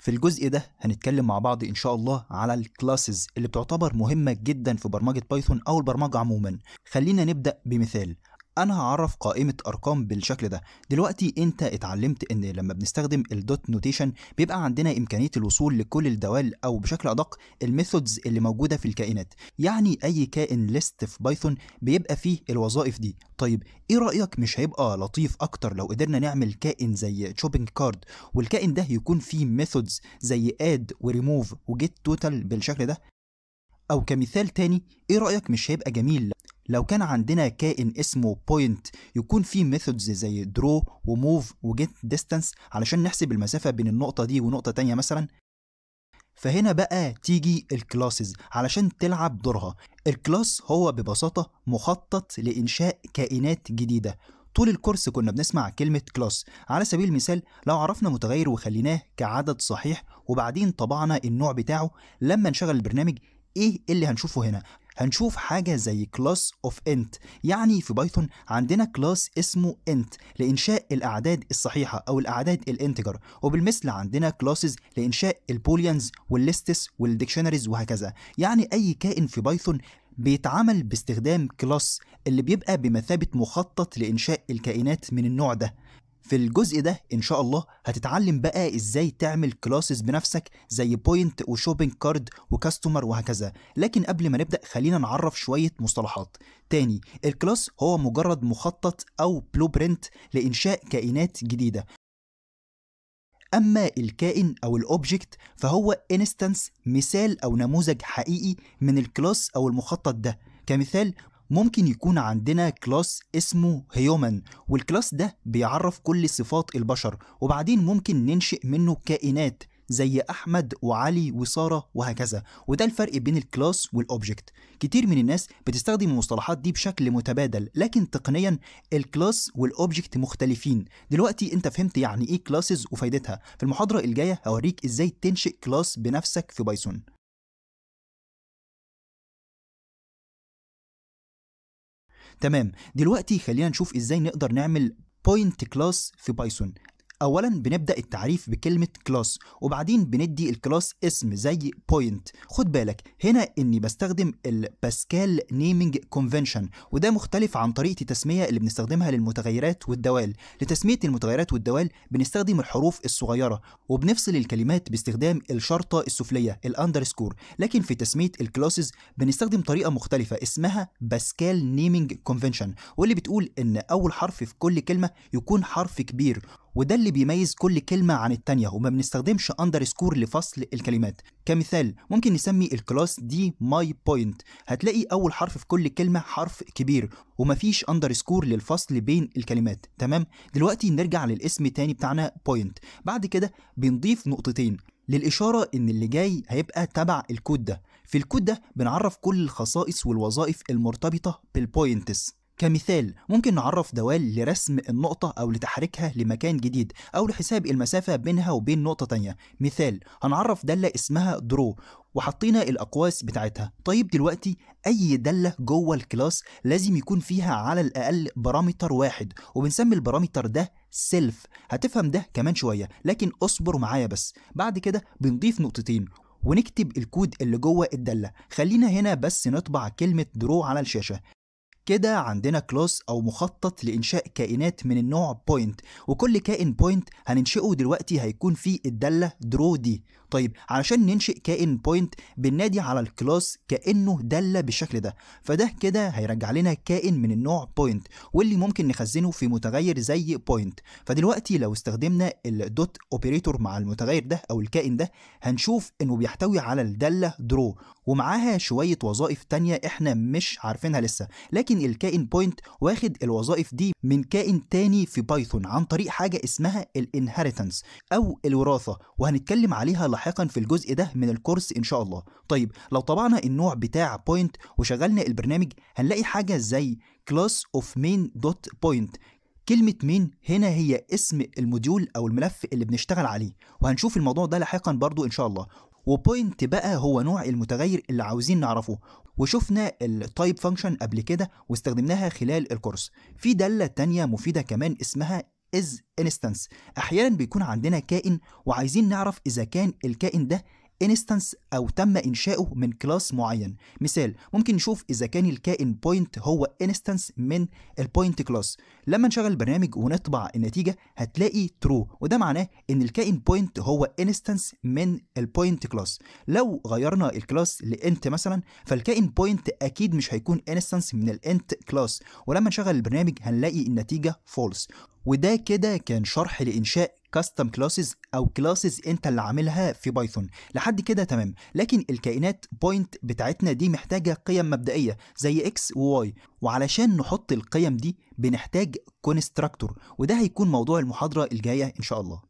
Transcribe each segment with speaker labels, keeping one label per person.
Speaker 1: في الجزء ده هنتكلم
Speaker 2: مع بعض ان شاء الله على الكلاسز اللي بتعتبر مهمه جدا في برمجه بايثون او البرمجه عموما خلينا نبدا بمثال انا هعرف قائمه ارقام بالشكل ده دلوقتي انت اتعلمت ان لما بنستخدم الدوت نوتيشن بيبقى عندنا امكانيه الوصول لكل الدوال او بشكل ادق الميثودز اللي موجوده في الكائنات يعني اي كائن ليست في بايثون بيبقى فيه الوظائف دي طيب ايه رايك مش هيبقى لطيف اكتر لو قدرنا نعمل كائن زي شوبينج كارد والكائن ده يكون فيه ميثودز زي اد وريموف وجيت توتال بالشكل ده او كمثال تاني ايه رايك مش هيبقى جميل لو كان عندنا كائن اسمه بوينت يكون فيه ميثودز زي درو وموف وجيت ديستانس علشان نحسب المسافة بين النقطة دي ونقطة تانية مثلا فهنا بقى تيجي الكلاسز علشان تلعب دورها الكلاس هو ببساطة مخطط لإنشاء كائنات جديدة طول الكورس كنا بنسمع كلمة كلاس على سبيل المثال لو عرفنا متغير وخليناه كعدد صحيح وبعدين طبعنا النوع بتاعه لما نشغل البرنامج ايه اللي هنشوفه هنا هنشوف حاجة زي class of int يعني في بايثون عندنا class اسمه int لإنشاء الأعداد الصحيحة أو الأعداد الانتجر وبالمثل عندنا classes لإنشاء البوليانز والليستس والديكشنريز وهكذا يعني أي كائن في بايثون بيتعمل باستخدام class اللي بيبقى بمثابة مخطط لإنشاء الكائنات من النوع ده في الجزء ده ان شاء الله هتتعلم بقى ازاي تعمل كلاسز بنفسك زي بوينت وشوبينج كارد وكاستمر وهكذا لكن قبل ما نبدا خلينا نعرف شويه مصطلحات تاني الكلاس هو مجرد مخطط او بلو برنت لانشاء كائنات جديده اما الكائن او الاوبجكت فهو انستنس مثال او نموذج حقيقي من الكلاس او المخطط ده كمثال ممكن يكون عندنا كلاس اسمه هيومن والكلاس ده بيعرف كل صفات البشر وبعدين ممكن ننشئ منه كائنات زي احمد وعلي وساره وهكذا وده الفرق بين الكلاس والاوبجكت كتير من الناس بتستخدم المصطلحات دي بشكل متبادل لكن تقنيا الكلاس والاوبجكت مختلفين دلوقتي انت فهمت يعني ايه كلاسز وفايدتها في المحاضره الجايه هوريك ازاي تنشئ كلاس
Speaker 1: بنفسك في بايثون
Speaker 2: تمام دلوقتي خلينا نشوف ازاي نقدر نعمل بوينت كلاس في بايثون اولا بنبدا التعريف بكلمه كلاس وبعدين بندي الكلاس اسم زي بوينت خد بالك هنا اني بستخدم الباسكال نيمينج كونفنشن وده مختلف عن طريقه التسميه اللي بنستخدمها للمتغيرات والدوال لتسميه المتغيرات والدوال بنستخدم الحروف الصغيره وبنفصل الكلمات باستخدام الشرطه السفليه الاندرسكور لكن في تسميه الكلاسز بنستخدم طريقه مختلفه اسمها باسكال نيمينج كونفنشن واللي بتقول ان اول حرف في كل كلمه يكون حرف كبير وده اللي بيميز كل كلمة عن التانية وما بنستخدمش سكور لفصل الكلمات كمثال ممكن نسمي الكلاس دي ماي بوينت هتلاقي أول حرف في كل كلمة حرف كبير ومفيش سكور للفصل بين الكلمات تمام دلوقتي نرجع للاسم تاني بتاعنا بوينت بعد كده بنضيف نقطتين للإشارة إن اللي جاي هيبقى تبع الكود ده في الكود ده بنعرف كل الخصائص والوظائف المرتبطة بالبوينتس كمثال ممكن نعرف دوال لرسم النقطة أو لتحريكها لمكان جديد أو لحساب المسافة بينها وبين نقطة تانية مثال هنعرف دالة اسمها درو وحطينا الأقواس بتاعتها طيب دلوقتي أي دالة جوه الكلاس لازم يكون فيها على الأقل بارامتر واحد وبنسمي البارامتر ده سيلف هتفهم ده كمان شوية لكن اصبر معايا بس بعد كده بنضيف نقطتين ونكتب الكود اللي جوه الدالة خلينا هنا بس نطبع كلمة درو على الشاشة كده عندنا كلاس او مخطط لانشاء كائنات من النوع بوينت وكل كائن بوينت هننشئه دلوقتي هيكون فيه الداله درو دي طيب علشان ننشئ كائن بوينت بالنادي على الكلاس كانه داله بالشكل ده فده كده هيرجع لنا كائن من النوع بوينت واللي ممكن نخزنه في متغير زي بوينت فدلوقتي لو استخدمنا الدوت اوبريتور مع المتغير ده او الكائن ده هنشوف انه بيحتوي على الداله درو ومعاها شويه وظائف تانية احنا مش عارفينها لسه لكن الكائن بوينت واخد الوظائف دي من كائن تاني في بايثون عن طريق حاجه اسمها الانهرتنس او الوراثه وهنتكلم عليها لاحقا في الجزء ده من الكورس ان شاء الله طيب لو طبعنا النوع بتاع بوينت وشغلنا البرنامج هنلاقي حاجه زي كلاس اوف مين دوت بوينت كلمة مين هنا هي اسم الموديول أو الملف اللي بنشتغل عليه وهنشوف الموضوع ده لاحقا برضو إن شاء الله وبوينت بقى هو نوع المتغير اللي عاوزين نعرفه وشفنا التايب فانكشن قبل كده واستخدمناها خلال الكورس في دالة تانية مفيدة كمان اسمها is instance احيانا بيكون عندنا كائن وعايزين نعرف اذا كان الكائن ده انستنس او تم انشاؤه من كلاس معين مثال ممكن نشوف اذا كان الكائن بوينت هو انستنس من البوينت كلاس لما نشغل البرنامج ونطبع النتيجه هتلاقي ترو وده معناه ان الكائن بوينت هو انستنس من البوينت كلاس لو غيرنا الكلاس لانت مثلا فالكائن بوينت اكيد مش هيكون انستنس من الانت كلاس ولما نشغل البرنامج هنلاقي النتيجه فولس وده كده كان شرح لإنشاء كاستم كلاسز او كلاسز انت اللي عاملها في بايثون لحد كده تمام لكن الكائنات بوينت بتاعتنا دي محتاجه قيم مبدئيه زي اكس وواي وعلشان نحط القيم دي بنحتاج كونستراكتور وده هيكون موضوع
Speaker 1: المحاضره الجايه ان شاء الله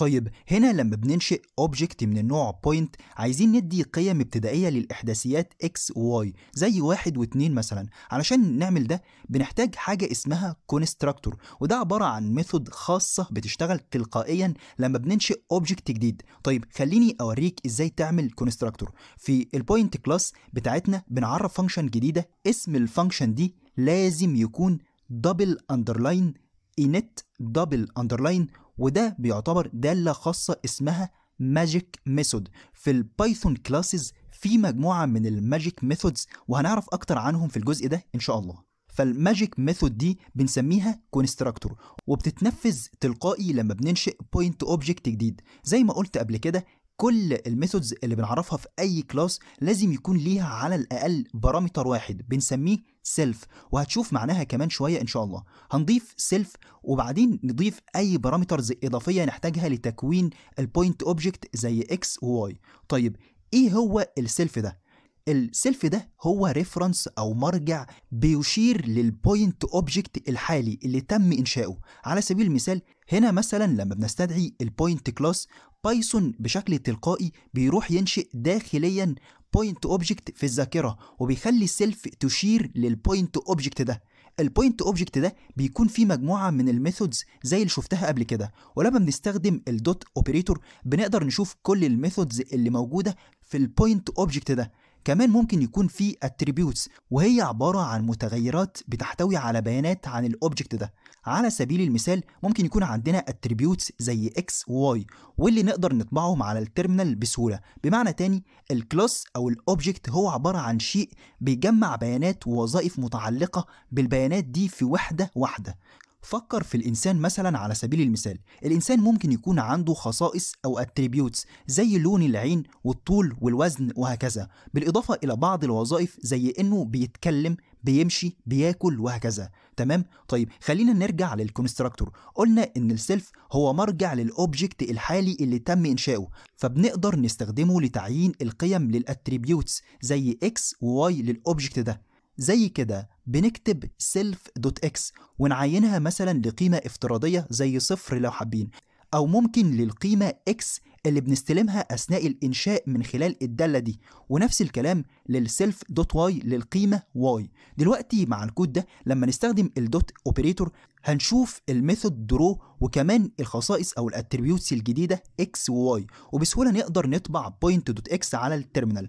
Speaker 2: طيب هنا لما بننشئ اوبجكت من النوع بوينت عايزين ندي قيم ابتدائيه للاحداثيات اكس وواي زي واحد واتنين مثلا علشان نعمل ده بنحتاج حاجه اسمها كونستراكتور وده عباره عن ميثود خاصه بتشتغل تلقائيا لما بننشئ اوبجكت جديد طيب خليني اوريك ازاي تعمل كونستراكتور في البوينت كلاس بتاعتنا بنعرف فانكشن جديده اسم الفانكشن دي لازم يكون دبل اندرلاين انت دبل اندرلاين وده بيعتبر دالة خاصة اسمها ماجيك ميثود في البايثون كلاسز في مجموعة من الماجيك ميثودز وهنعرف أكتر عنهم في الجزء ده إن شاء الله فالماجيك ميثود دي بنسميها كونستراكتور وبتتنفذ تلقائي لما بننشئ بوينت اوبجكت جديد زي ما قلت قبل كده كل الميثودز اللي بنعرفها في اي كلاس لازم يكون ليها على الاقل بارامتر واحد بنسميه سيلف وهتشوف معناها كمان شويه ان شاء الله هنضيف سيلف وبعدين نضيف اي بارامترز اضافيه نحتاجها لتكوين البوينت اوبجكت زي اكس وواي طيب ايه هو السيلف ده السيلف ده هو ريفرنس او مرجع بيشير للبوينت اوبجكت الحالي اللي تم انشاؤه على سبيل المثال هنا مثلا لما بنستدعي البوينت كلاس بايثون بشكل تلقائي بيروح ينشئ داخليا بوينت اوبجكت في الذاكره وبيخلي السيلف تشير للبوينت اوبجكت ده البوينت اوبجكت ده بيكون فيه مجموعه من الميثودز زي اللي شفتها قبل كده ولما بنستخدم الدوت اوبريتور بنقدر نشوف كل الميثودز اللي موجوده في البوينت اوبجكت ده كمان ممكن يكون في attributes وهي عبارة عن متغيرات بتحتوي على بيانات عن الاوبجكت ده على سبيل المثال ممكن يكون عندنا attributes زي و y واللي نقدر نطبعهم على الترمينال بسهولة بمعنى تاني الكلاس او الاوبجكت هو عبارة عن شيء بيجمع بيانات ووظائف متعلقة بالبيانات دي في وحدة واحدة فكر في الإنسان مثلا على سبيل المثال الإنسان ممكن يكون عنده خصائص أو اتريبيوتس زي لون العين والطول والوزن وهكذا بالإضافة إلى بعض الوظائف زي إنه بيتكلم بيمشي بياكل وهكذا تمام طيب خلينا نرجع للكونستراكتور قلنا ان السيلف هو مرجع للاوبجكت الحالي اللي تم انشاؤه فبنقدر نستخدمه لتعيين القيم للاتريبيوتس زي اكس وواي للاوبجكت ده زي كده بنكتب self.x دوت اكس ونعينها مثلا لقيمة افتراضية زي صفر لو حابين أو ممكن للقيمة x اللي بنستلمها أثناء الإنشاء من خلال الدالة دي ونفس الكلام للسيلف دوت واي للقيمة y دلوقتي مع الكود ده لما نستخدم الدوت اوبريتور هنشوف الميثود درو وكمان الخصائص أو الاتريبيوتس الجديدة x و y وبسهولة نقدر نطبع بوينت دوت على
Speaker 1: التيرمينال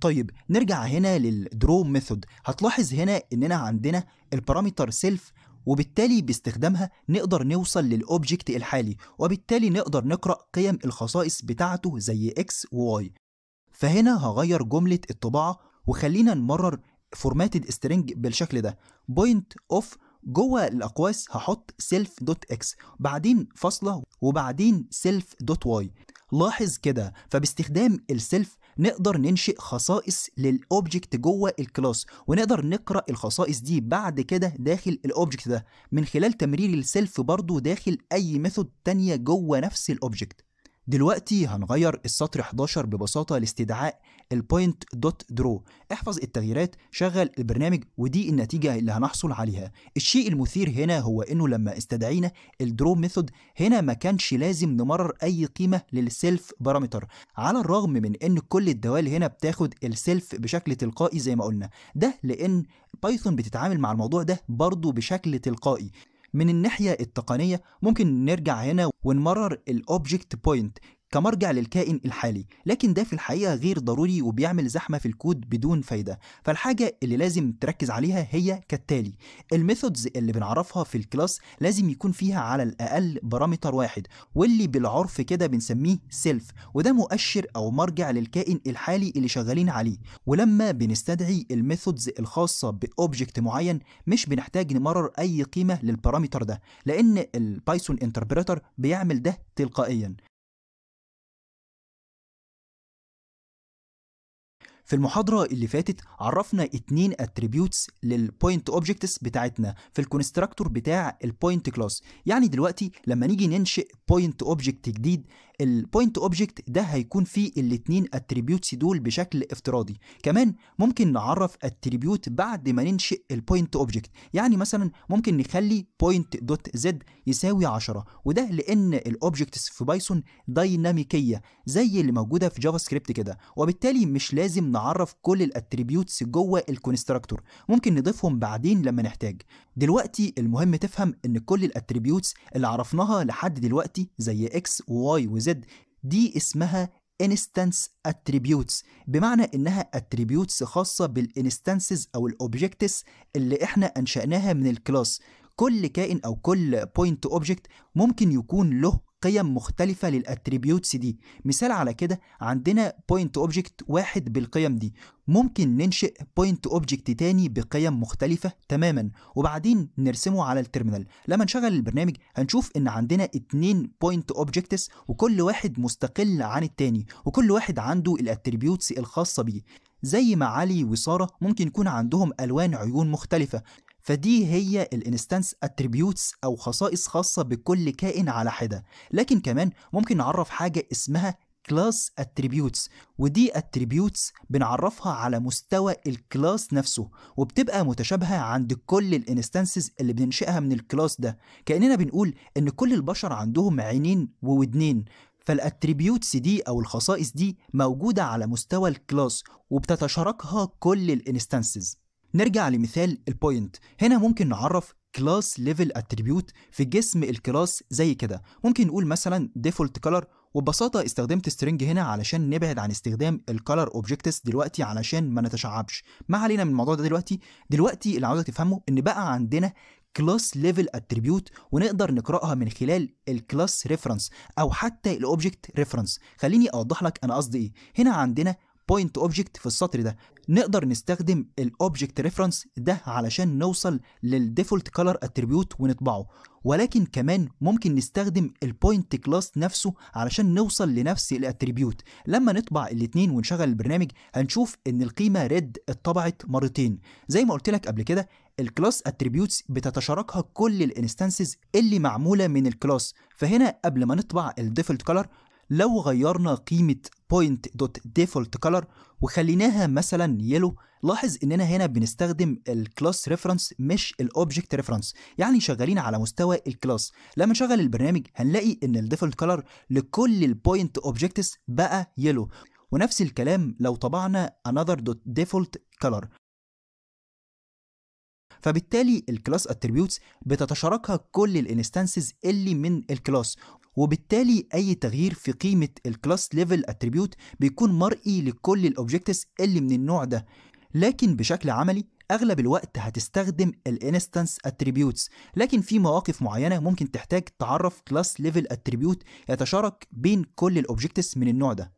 Speaker 1: طيب نرجع هنا للدرو
Speaker 2: ميثود هتلاحظ هنا اننا عندنا البارامتر سيلف وبالتالي باستخدامها نقدر نوصل للأوبجكت الحالي وبالتالي نقدر نقرأ قيم الخصائص بتاعته زي اكس وواي فهنا هغير جملة الطباعة وخلينا نمرر فورماتد سترينج بالشكل ده بوينت اوف جوه الأقواس هحط اكس بعدين فاصلة وبعدين واي لاحظ كده فباستخدام السيلف نقدر ننشئ خصائص للاوبجكت جوه الكلاس ونقدر نقرا الخصائص دي بعد كده داخل الاوبجكت ده من خلال تمرير السيلف برضو داخل اي ميثود تانية جوه نفس الاوبجكت دلوقتي هنغير السطر 11 ببساطة لاستدعاء البوينت دوت درو احفظ التغييرات شغل البرنامج ودي النتيجة اللي هنحصل عليها الشيء المثير هنا هو انه لما استدعينا الدرو ميثود هنا ما كانش لازم نمرر اي قيمة للسيلف بارامتر على الرغم من ان كل الدوال هنا بتاخد السيلف بشكل تلقائي زي ما قلنا ده لان بايثون بتتعامل مع الموضوع ده برضه بشكل تلقائي من الناحية التقنية ممكن نرجع هنا ونمرر الأوبجكت بوينت كمرجع للكائن الحالي لكن ده في الحقيقة غير ضروري وبيعمل زحمة في الكود بدون فايدة فالحاجة اللي لازم تركز عليها هي كالتالي الميثودز اللي بنعرفها في الكلاس لازم يكون فيها على الأقل بارامتر واحد واللي بالعرف كده بنسميه سيلف وده مؤشر أو مرجع للكائن الحالي اللي شغالين عليه ولما بنستدعي الميثودز الخاصة بأوبجكت معين مش بنحتاج نمرر أي قيمة للبارامتر ده لأن البايثون انتربريتر بيعمل ده تلقائيا
Speaker 1: في المحاضرة اللي فاتت عرفنا
Speaker 2: اتنين اتريبيوتس للبوينت اوبجكتس بتاعتنا في الكونستراكتور بتاع البوينت كلاس يعني دلوقتي لما نيجي ننشئ بوينت اوبجكت جديد البوينت اوبجكت ده هيكون فيه الاثنين اتريبيوتس دول بشكل افتراضي كمان ممكن نعرف اتريبيوت بعد ما ننشئ البوينت اوبجكت يعني مثلا ممكن نخلي بوينت دوت زد يساوي 10 وده لان الاوبجكتس في بايثون ديناميكيه زي اللي موجوده في جافا سكريبت كده وبالتالي مش لازم نعرف كل الاتريبيوتس جوه الكونستراكتور ممكن نضيفهم بعدين لما نحتاج دلوقتي المهم تفهم ان كل الاتريبيوتس اللي عرفناها لحد دلوقتي زي اكس وواي وزد دي اسمها انستانس اتريبيوتس بمعنى انها اتريبيوتس خاصه بالانستانسز او الاوبجكتس اللي احنا انشاناها من الكلاس كل كائن او كل بوينت اوبجكت ممكن يكون له قيم مختلفة للاتريبيوتس دي مثال على كده عندنا بوينت اوبجكت واحد بالقيم دي ممكن ننشئ بوينت اوبجكت تاني بقيم مختلفة تماما وبعدين نرسمه على التيرمينال لما نشغل البرنامج هنشوف ان عندنا اتنين بوينت اوبجكتس وكل واحد مستقل عن التاني وكل واحد عنده الاتريبيوتس الخاصة بيه زي ما علي وسارة ممكن يكون عندهم ألوان عيون مختلفة فدي هي الانستانس اتريبيوتس او خصائص خاصه بكل كائن على حده لكن كمان ممكن نعرف حاجه اسمها كلاس اتريبيوتس ودي اتريبيوتس بنعرفها على مستوى الكلاس نفسه وبتبقى متشابهه عند كل الانستانسز اللي بننشئها من الكلاس ده كاننا بنقول ان كل البشر عندهم عينين وودنين فالاتريبيوتس دي او الخصائص دي موجوده على مستوى الكلاس وبتتشاركها كل الانستانسز نرجع لمثال البوينت هنا ممكن نعرف كلاس ليفل اتريبيوت في جسم الكلاس زي كده ممكن نقول مثلا ديفولت كلر وببساطة استخدمت سترينج هنا علشان نبعد عن استخدام الكلر اوبجكتس دلوقتي علشان ما نتشعبش ما علينا من الموضوع ده دلوقتي دلوقتي اللي عاوزك تفهمه ان بقى عندنا كلاس ليفل اتريبيوت ونقدر نقراها من خلال الكلاس ريفرنس او حتى الاوبجكت ريفرنس خليني اوضح لك انا قصدي ايه هنا عندنا بوينت اوبجكت في السطر ده نقدر نستخدم الاوبجكت ريفرنس ده علشان نوصل للديفولت كلر اتريبيوت ونطبعه ولكن كمان ممكن نستخدم البوينت كلاس نفسه علشان نوصل لنفس الاتريبيوت لما نطبع الاثنين ونشغل البرنامج هنشوف ان القيمه ريد اتطبعت مرتين زي ما قلت لك قبل كده الكلاس اتريبيوتس بتتشاركها كل الانستانسز اللي معموله من الكلاس فهنا قبل ما نطبع الديفولت كلر لو غيرنا قيمة point.defaultColor وخليناها مثلا يلو لاحظ اننا هنا بنستخدم الكلاس ريفرنس مش الاوبجكت ريفرنس يعني شغالين على مستوى الكلاس لما نشغل البرنامج هنلاقي ان الديفولت كلر لكل البوينت اوبجكتس بقى يلو ونفس الكلام لو طبعنا another.defaultColor فبالتالي الكلاس اتريبيوتس بتتشاركها كل الانستانسز اللي من الكلاس وبالتالي اي تغيير في قيمه الكلاس ليفل اتريبيوت بيكون مرئي لكل الاوبجكتس اللي من النوع ده لكن بشكل عملي اغلب الوقت هتستخدم الانستنس اتريبيوتس لكن في مواقف معينه ممكن تحتاج تعرف كلاس ليفل اتريبيوت يتشارك بين كل الاوبجكتس من النوع
Speaker 1: ده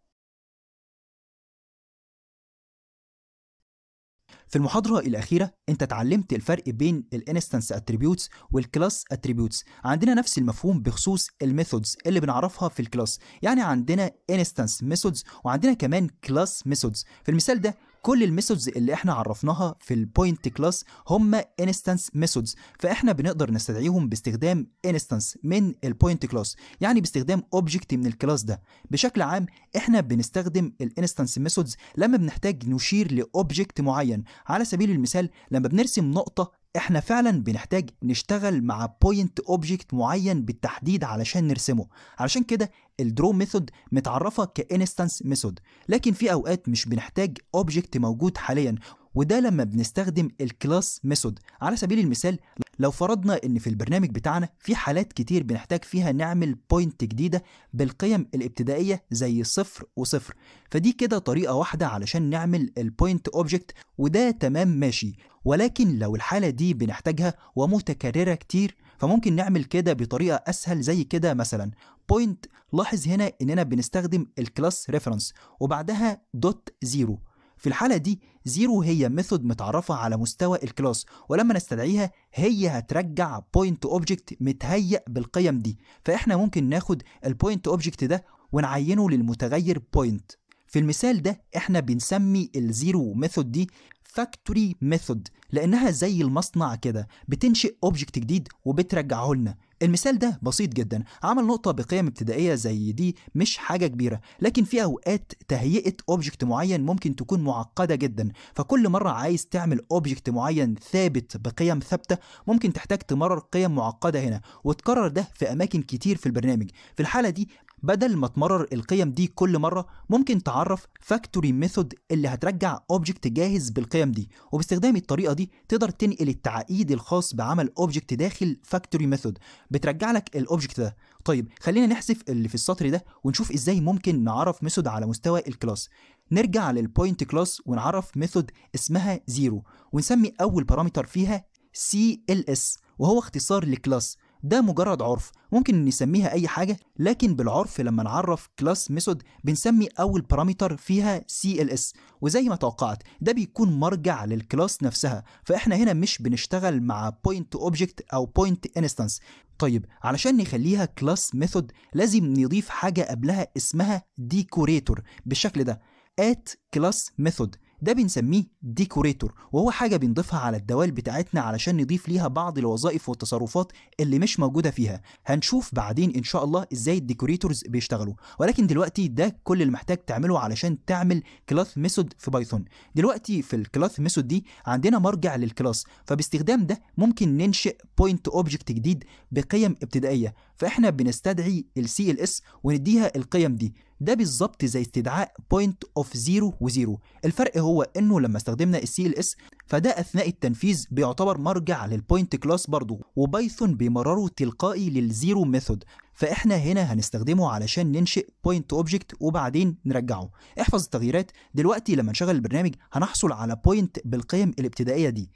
Speaker 1: في المحاضرة
Speaker 2: الأخيرة أنت اتعلمت الفرق بين الانستنس اتريبيوتس والكلاس اتريبيوتس عندنا نفس المفهوم بخصوص الميثودز اللي بنعرفها في الكلاس يعني عندنا انستنس ميثودز وعندنا كمان كلاس ميثودز في المثال ده كل الميثودز اللي احنا عرفناها في البوينت كلاس هم انستانس ميثودز فاحنا بنقدر نستدعيهم باستخدام انستانس من البوينت كلاس يعني باستخدام اوبجكت من الكلاس ده بشكل عام احنا بنستخدم الانستانس ميثودز لما بنحتاج نشير لاوبجكت معين على سبيل المثال لما بنرسم نقطه احنا فعلا بنحتاج نشتغل مع بوينت اوبجكت معين بالتحديد علشان نرسمه علشان كده الدرو ميثود متعرفه كانستانس ميثود لكن في اوقات مش بنحتاج اوبجكت موجود حاليا وده لما بنستخدم الكلاس ميثود على سبيل المثال لو فرضنا ان في البرنامج بتاعنا في حالات كتير بنحتاج فيها نعمل بوينت جديدة بالقيم الابتدائية زي صفر وصفر فدي كده طريقة واحدة علشان نعمل البوينت اوبجكت وده تمام ماشي ولكن لو الحالة دي بنحتاجها ومتكررة كتير فممكن نعمل كده بطريقة أسهل زي كده مثلا بوينت لاحظ هنا إننا بنستخدم الكلاس ريفرنس وبعدها دوت زيرو في الحالة دي زيرو هي ميثود متعرفة على مستوى الكلاس ولما نستدعيها هي هترجع بوينت اوبجكت متهيأ بالقيم دي فاحنا ممكن ناخد البوينت اوبجكت ده ونعينه للمتغير بوينت في المثال ده احنا بنسمي الزيرو ميثود دي فاكتوري ميثود لانها زي المصنع كده بتنشئ اوبجكت جديد وبترجعه لنا المثال ده بسيط جدا عمل نقطة بقيم ابتدائية زي دي مش حاجة كبيرة لكن في أوقات تهيئة أوبجكت معين ممكن تكون معقدة جدا فكل مرة عايز تعمل أوبجكت معين ثابت بقيم ثابتة ممكن تحتاج تمرر قيم معقدة هنا وتكرر ده في أماكن كتير في البرنامج في الحالة دي بدل ما تمرر القيم دي كل مرة ممكن تعرف فاكتوري ميثود اللي هترجع اوبجكت جاهز بالقيم دي وباستخدام الطريقة دي تقدر تنقل التعقيد الخاص بعمل اوبجكت داخل فاكتوري ميثود بترجع لك الاوبجكت ده طيب خلينا نحذف اللي في السطر ده ونشوف ازاي ممكن نعرف ميثود على مستوى الكلاس نرجع للبوينت كلاس ونعرف ميثود اسمها زيرو ونسمي اول بارامتر فيها CLS وهو اختصار لكلاس ده مجرد عرف ممكن نسميها اي حاجه لكن بالعرف لما نعرف كلاس ميثود بنسمي اول بارامتر فيها سي ال اس وزي ما توقعت ده بيكون مرجع للكلاس نفسها فاحنا هنا مش بنشتغل مع بوينت اوبجكت او بوينت انستنس طيب علشان نخليها كلاس ميثود لازم نضيف حاجه قبلها اسمها ديكوريتور بالشكل ده at class method ده بنسميه ديكوريتور وهو حاجة بنضيفها على الدوال بتاعتنا علشان نضيف ليها بعض الوظائف والتصرفات اللي مش موجودة فيها هنشوف بعدين إن شاء الله إزاي الديكوريتورز بيشتغلوا ولكن دلوقتي ده كل اللي محتاج تعمله علشان تعمل كلاس ميثود في بايثون دلوقتي في الكلاس ميثود دي عندنا مرجع للكلاس فباستخدام ده ممكن ننشئ بوينت اوبجكت جديد بقيم ابتدائية فإحنا بنستدعي ال اس ونديها القيم دي ده بالظبط زي استدعاء بوينت اوف زيرو وزيرو الفرق هو انه لما استخدمنا السي ال اس فده اثناء التنفيذ بيعتبر مرجع للبوينت كلاس برضه وبايثون بيمرره تلقائي للزيرو ميثود فاحنا هنا هنستخدمه علشان ننشئ بوينت اوبجكت وبعدين نرجعه احفظ التغييرات دلوقتي لما نشغل البرنامج هنحصل على بوينت بالقيم
Speaker 1: الابتدائيه دي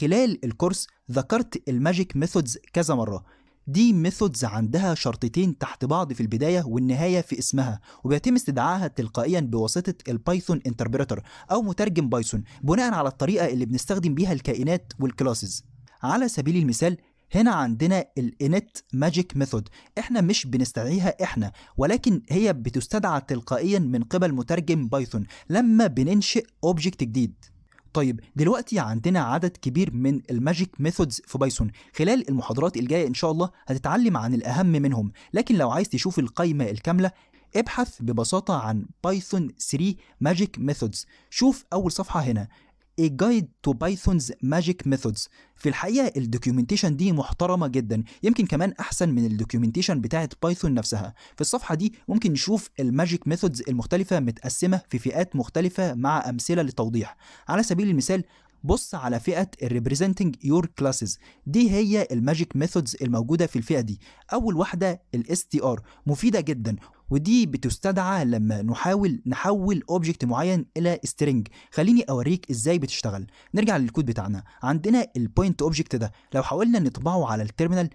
Speaker 2: خلال الكورس ذكرت الماجيك ميثودز كذا مرة دي ميثودز عندها شرطتين تحت بعض في البداية والنهاية في اسمها وبيتم استدعائها تلقائيا بواسطة البايثون انتربريتر أو مترجم بايثون بناء على الطريقة اللي بنستخدم بيها الكائنات والكلاسز على سبيل المثال هنا عندنا الانت ماجيك ميثود احنا مش بنستدعيها احنا ولكن هي بتستدعى تلقائيا من قبل مترجم بايثون لما بننشئ اوبجكت جديد طيب دلوقتي عندنا عدد كبير من الماجيك ميثودز في بايثون خلال المحاضرات الجايه ان شاء الله هتتعلم عن الاهم منهم لكن لو عايز تشوف القائمه الكامله ابحث ببساطه عن بايثون 3 ماجيك ميثودز شوف اول صفحه هنا A Guide to Python's Magic Methods في الحقيقة الدوكيومنتيشن دي محترمة جدا يمكن كمان أحسن من الدوكيومنتيشن بتاعة بايثون نفسها في الصفحة دي ممكن نشوف الماجيك ميثودز المختلفة متقسمة في فئات مختلفة مع أمثلة للتوضيح على سبيل المثال بص على فئة الـ representing your classes دي هي الماجيك ميثودز الموجودة في الفئة دي أول واحدة الـ str مفيدة جدا ودي بتستدعى لما نحاول نحول اوبجكت معين الى string خليني اوريك ازاي بتشتغل نرجع للكود بتاعنا عندنا البوينت اوبجكت ده لو حاولنا نطبعه على التيرمينال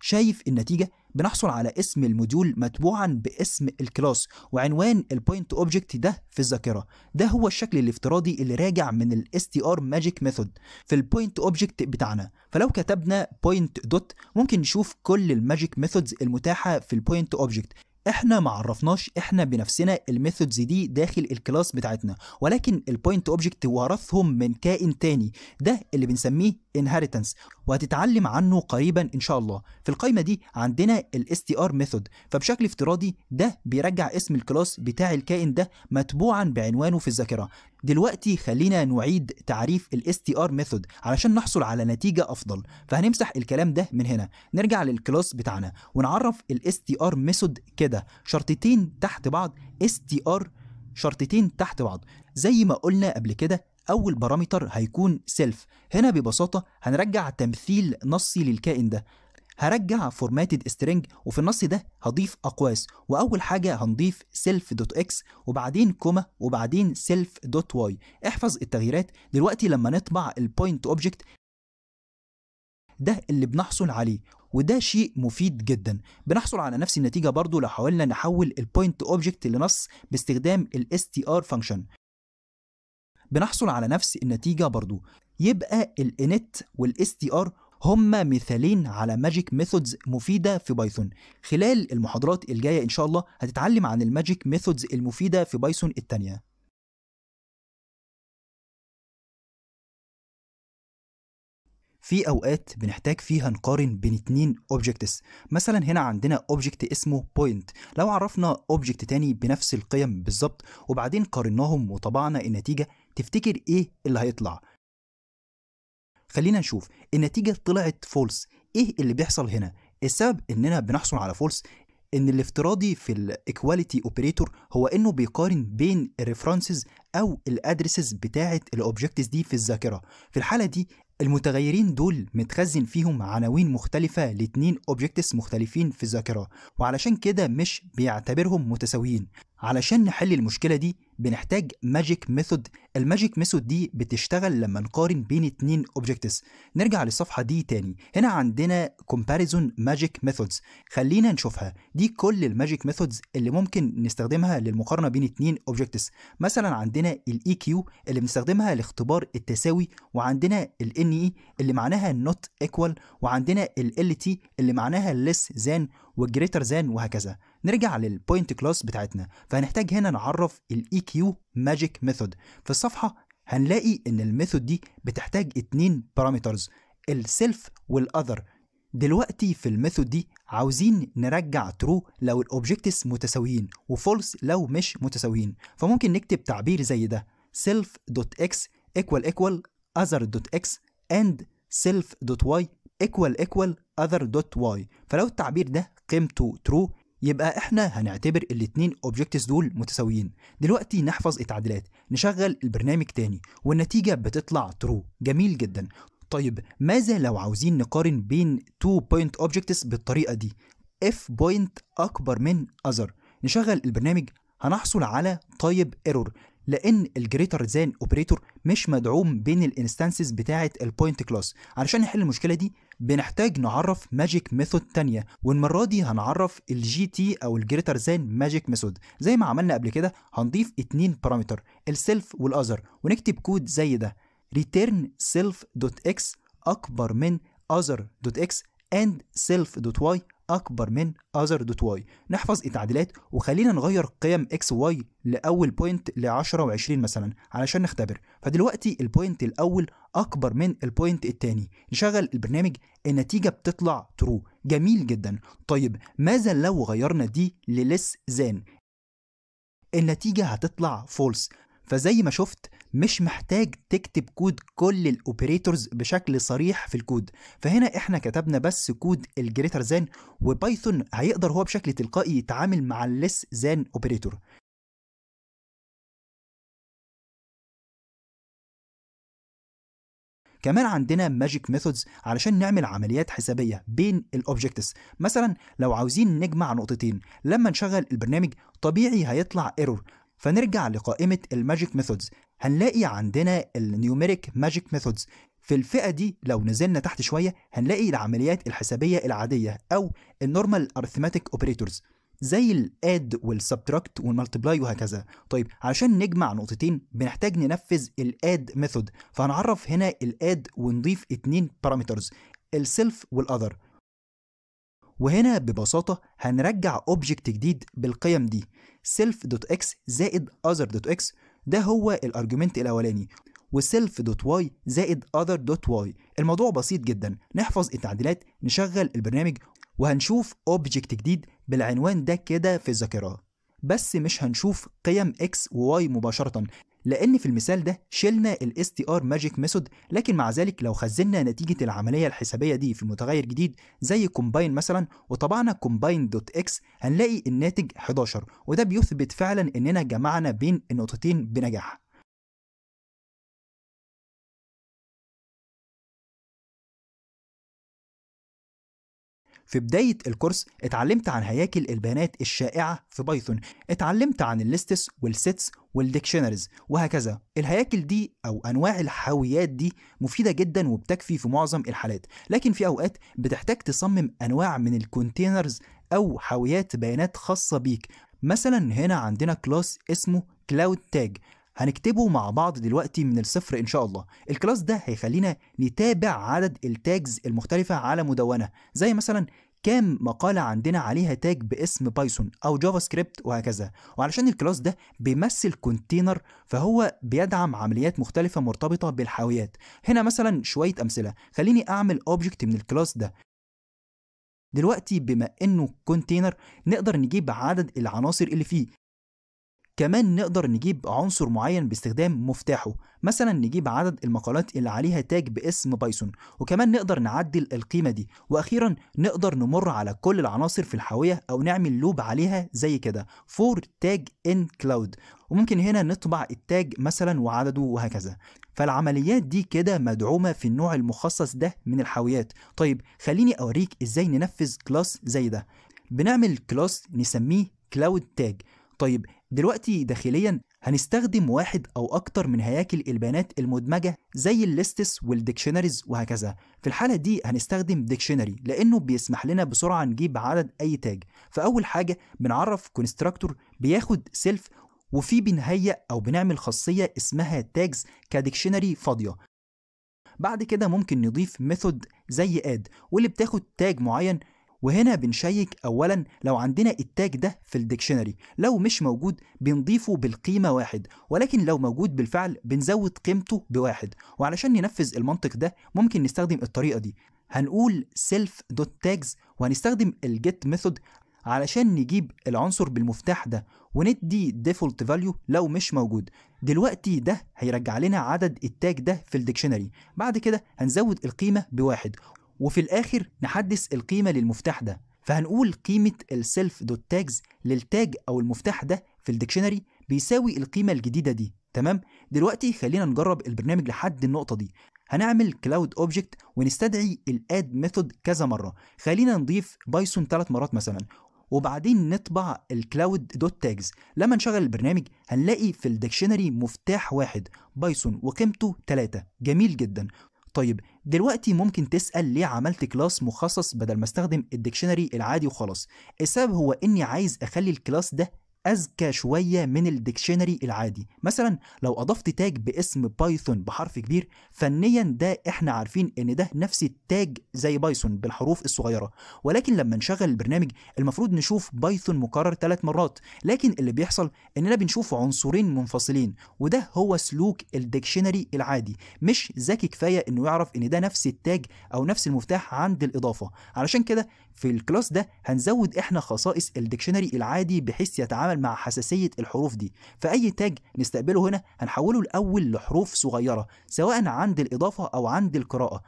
Speaker 2: شايف النتيجه بنحصل على اسم الموديول متبوعا باسم الكلاس وعنوان البوينت اوبجكت ده في الذاكره ده هو الشكل الافتراضي اللي راجع من الاس تي ار ماجيك ميثود في البوينت اوبجكت بتاعنا فلو كتبنا بوينت دوت ممكن نشوف كل الماجيك ميثودز المتاحه في البوينت اوبجكت احنا ما عرفناش احنا بنفسنا الميثودز دي داخل الكلاس بتاعتنا ولكن البوينت اوبجكت ورثهم من كائن تاني ده اللي بنسميه inheritance وهتتعلم عنه قريبا ان شاء الله في القايمه دي عندنا الاس تي ار ميثود فبشكل افتراضي ده بيرجع اسم الكلاس بتاع الكائن ده متبوعا بعنوانه في الذاكره دلوقتي خلينا نعيد تعريف الاس تي ار ميثود علشان نحصل على نتيجه افضل فهنمسح الكلام ده من هنا نرجع للكلاس بتاعنا ونعرف الاس تي ار ميثود كده شرطتين تحت بعض اس تي ار شرطتين تحت بعض زي ما قلنا قبل كده اول بارامتر هيكون سيلف هنا ببساطه هنرجع تمثيل نصي للكائن ده هرجع فورماتد string وفي النص ده هضيف اقواس واول حاجه هنضيف سيلف دوت اكس وبعدين كوما وبعدين سيلف دوت واي احفظ التغييرات دلوقتي لما نطبع البوينت اوبجكت ده اللي بنحصل عليه وده شيء مفيد جدا بنحصل على نفس النتيجه برضو لو حاولنا نحول البوينت اوبجكت لنص باستخدام ال str فانكشن بنحصل على نفس النتيجة برضو يبقى الانت والاس تي ار هما مثالين على ماجيك ميثودز مفيدة في بايثون خلال المحاضرات الجاية إن شاء الله هتتعلم عن الماجيك ميثودز المفيدة في بايثون التانية
Speaker 1: في اوقات
Speaker 2: بنحتاج فيها نقارن بين اتنين اوبجكتس مثلا هنا عندنا اوبجكت اسمه بوينت لو عرفنا اوبجكت تاني بنفس القيم بالظبط وبعدين قارناهم وطبعنا النتيجه تفتكر ايه اللي هيطلع خلينا نشوف النتيجة طلعت فولس ايه اللي بيحصل هنا السبب اننا بنحصل على فولس ان الافتراضي في الايكواليتي اوبريتور هو انه بيقارن بين الريفرنسز او الادرسز بتاعه الاوبجكتس دي في الذاكره في الحاله دي المتغيرين دول متخزن فيهم عناوين مختلفة لاتنين اوبجكتس مختلفين في الذاكرة وعلشان كده مش بيعتبرهم متساويين علشان نحل المشكلة دي بنحتاج ماجيك ميثود الماجيك ميثود دي بتشتغل لما نقارن بين اتنين اوبجكتس نرجع للصفحة دي تاني هنا عندنا كومباريزون ماجيك ميثودز خلينا نشوفها دي كل الماجيك ميثودز اللي ممكن نستخدمها للمقارنة بين اتنين اوبجكتس مثلا عندنا الاي كيو e اللي بنستخدمها لاختبار التساوي وعندنا ال NE اللي معناها نوت ايكوال وعندنا ال LT اللي معناها ليس ذان والجريتر زان وهكذا نرجع للبوينت كلاس بتاعتنا فهنحتاج هنا نعرف الاي كيو ماجيك ميثود في الصفحه هنلاقي ان الميثود دي بتحتاج اتنين بارامترز السيلف والاذر دلوقتي في الميثود دي عاوزين نرجع ترو لو الاوبجكتس متساويين وفولس لو مش متساويين فممكن نكتب تعبير زي ده self.x equal equal other.x and self.y equal equal other.y فلو التعبير ده قيمته ترو يبقى احنا هنعتبر الاثنين اوبجكتس دول متساويين دلوقتي نحفظ التعديلات نشغل البرنامج تاني والنتيجه بتطلع ترو جميل جدا طيب ماذا لو عاوزين نقارن بين تو بوينت اوبجكتس بالطريقه دي اف بوينت اكبر من اذر نشغل البرنامج هنحصل على طيب ايرور لان الجريتر زان اوبريتور مش مدعوم بين الانستانسز بتاعه البوينت كلاس علشان نحل المشكله دي بنحتاج نعرف ماجيك ميثود تانية والمرة دي هنعرف الجي تي أو الجريتر ذان ماجيك ميثود زي ما عملنا قبل كده هنضيف اتنين بارامتر السيلف والأذر ونكتب كود زي ده return self.x أكبر من other.x and self.y اكبر من اذر دوت واي نحفظ التعديلات وخلينا نغير قيم اكس واي لاول بوينت ل 10 و20 مثلا علشان نختبر فدلوقتي البوينت الاول اكبر من البوينت الثاني نشغل البرنامج النتيجه بتطلع ترو جميل جدا طيب ماذا لو غيرنا دي للس زان النتيجه هتطلع فولس فزي ما شفت مش محتاج تكتب كود كل الاوبريتورز بشكل صريح في الكود فهنا احنا كتبنا بس كود الجريتر زان وبايثون هيقدر هو بشكل تلقائي
Speaker 1: يتعامل مع الليس زان اوبريتور كمان عندنا ماجيك ميثودز علشان
Speaker 2: نعمل عمليات حسابيه بين الاوبجكتس مثلا لو عاوزين نجمع نقطتين لما نشغل البرنامج طبيعي هيطلع ايرور فنرجع لقائمة الماجيك ميثودز هنلاقي عندنا النيوميريك ماجيك ميثودز في الفئة دي لو نزلنا تحت شوية هنلاقي العمليات الحسابية العادية أو النورمال أرثماتيك أوبريتورز زي الاد والسبتراكت والمالتبلاي وهكذا طيب عشان نجمع نقطتين بنحتاج ننفذ الاد ميثود فهنعرف هنا الاد ونضيف اتنين بارامترز السيلف والاذر وهنا ببساطة هنرجع اوبجكت جديد بالقيم دي self.x زائد other.x ده هو الأرجومنت الاولاني وself.y زائد other.y الموضوع بسيط جدا نحفظ التعديلات نشغل البرنامج وهنشوف اوبجكت جديد بالعنوان ده كده في الذاكره بس مش هنشوف قيم x و y مباشرة لأن في المثال ده شلنا ال STR Magic Method لكن مع ذلك لو خزنا نتيجة العملية الحسابية دي في متغير جديد زي Combine مثلا وطبعنا Combine.x هنلاقي الناتج 11 وده بيثبت فعلا إننا جمعنا بين النقطتين بنجاح في بداية الكورس اتعلمت عن هياكل البيانات الشائعة في بايثون اتعلمت عن الليستس والسيتس والديكشنريز وهكذا الهياكل دي او انواع الحاويات دي مفيده جدا وبتكفي في معظم الحالات لكن في اوقات بتحتاج تصمم انواع من الكونتينرز او حاويات بيانات خاصه بيك مثلا هنا عندنا كلاس اسمه كلاود تاج هنكتبه مع بعض دلوقتي من الصفر ان شاء الله الكلاس ده هيخلينا نتابع عدد التاجز المختلفه على مدونه زي مثلا كام مقالة عندنا عليها تاج باسم بايثون أو جافا سكريبت وهكذا وعلشان الكلاس ده بيمثل كونتينر فهو بيدعم عمليات مختلفة مرتبطة بالحاويات هنا مثلا شوية أمثلة خليني أعمل أوبجكت من الكلاس ده دلوقتي بما انه كونتينر نقدر نجيب عدد العناصر اللي فيه كمان نقدر نجيب عنصر معين باستخدام مفتاحه مثلا نجيب عدد المقالات اللي عليها تاج باسم بايثون وكمان نقدر نعدل القيمة دي وأخيرا نقدر نمر على كل العناصر في الحاوية أو نعمل لوب عليها زي كده فور تاج ان كلاود وممكن هنا نطبع التاج مثلا وعدده وهكذا فالعمليات دي كده مدعومة في النوع المخصص ده من الحاويات طيب خليني أوريك إزاي ننفذ كلاس زي ده بنعمل كلاس نسميه كلاود تاج طيب دلوقتي داخليا هنستخدم واحد أو أكتر من هياكل البيانات المدمجة زي الليستس والديكشنريز وهكذا في الحالة دي هنستخدم ديكشنري لأنه بيسمح لنا بسرعة نجيب عدد أي تاج فأول حاجة بنعرف كونستراكتور بياخد سيلف وفي بنهيئ أو بنعمل خاصية اسمها تاجز كديكشنري فاضية بعد كده ممكن نضيف ميثود زي اد واللي بتاخد تاج معين وهنا بنشيك أولا لو عندنا التاج ده في الديكشنري لو مش موجود بنضيفه بالقيمة واحد ولكن لو موجود بالفعل بنزود قيمته بواحد وعلشان ننفذ المنطق ده ممكن نستخدم الطريقة دي هنقول self.tags وهنستخدم الجيت ميثود علشان نجيب العنصر بالمفتاح ده وندي ديفولت فاليو لو مش موجود دلوقتي ده هيرجع لنا عدد التاج ده في الديكشنري بعد كده هنزود القيمة بواحد وفي الآخر نحدث القيمة للمفتاح ده فهنقول قيمة السيلف دوت تاجز للتاج أو المفتاح ده في الديكشنري بيساوي القيمة الجديدة دي تمام دلوقتي خلينا نجرب البرنامج لحد النقطة دي هنعمل كلاود اوبجكت ونستدعي الاد ميثود كذا مرة خلينا نضيف بايثون ثلاث مرات مثلا وبعدين نطبع الكلاود دوت تاجز لما نشغل البرنامج هنلاقي في الديكشنري مفتاح واحد بايثون وقيمته 3 جميل جدا طيب دلوقتي ممكن تسأل ليه عملت كلاس مخصص بدل ما استخدم الديكشنري العادي وخلاص السبب هو اني عايز اخلي الكلاس ده أذكى شوية من الديكشنري العادي مثلا لو أضفت تاج باسم بايثون بحرف كبير فنيا ده احنا عارفين ان ده نفس التاج زي بايثون بالحروف الصغيرة ولكن لما نشغل البرنامج المفروض نشوف بايثون مكرر ثلاث مرات لكن اللي بيحصل اننا بنشوف عنصرين منفصلين وده هو سلوك الديكشنري العادي مش ذكي كفاية انه يعرف ان ده نفس التاج او نفس المفتاح عند الإضافة علشان كده في الكلاس ده هنزود احنا خصائص الديكشنري العادي بحيث يتعامل مع حساسية الحروف دي فأي تاج نستقبله هنا هنحوله الأول لحروف صغيرة سواء عند الإضافة أو عند القراءة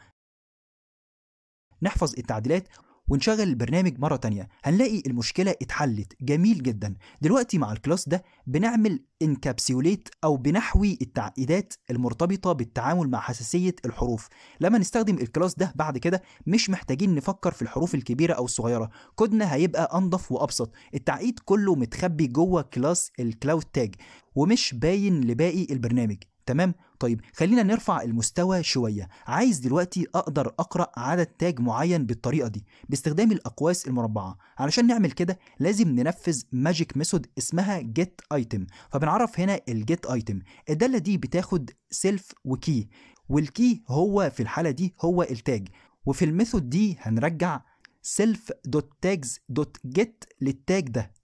Speaker 2: نحفظ التعديلات ونشغل البرنامج مرة تانية هنلاقي المشكلة اتحلت جميل جدا دلوقتي مع الكلاس ده بنعمل انكابسيوليت أو بنحوي التعقيدات المرتبطة بالتعامل مع حساسية الحروف لما نستخدم الكلاس ده بعد كده مش محتاجين نفكر في الحروف الكبيرة أو الصغيرة كودنا هيبقى أنظف وأبسط التعقيد كله متخبي جوه كلاس الكلاود تاج ومش باين لباقي البرنامج تمام طيب خلينا نرفع المستوى شوية عايز دلوقتي أقدر أقرأ عدد تاج معين بالطريقة دي باستخدام الأقواس المربعة علشان نعمل كده لازم ننفذ ماجيك ميثود اسمها جيت ايتم فبنعرف هنا الجيت ايتم الدالة دي بتاخد سيلف وكي والكي هو في الحالة دي هو التاج وفي الميثود دي هنرجع self.tags.get للتاج ده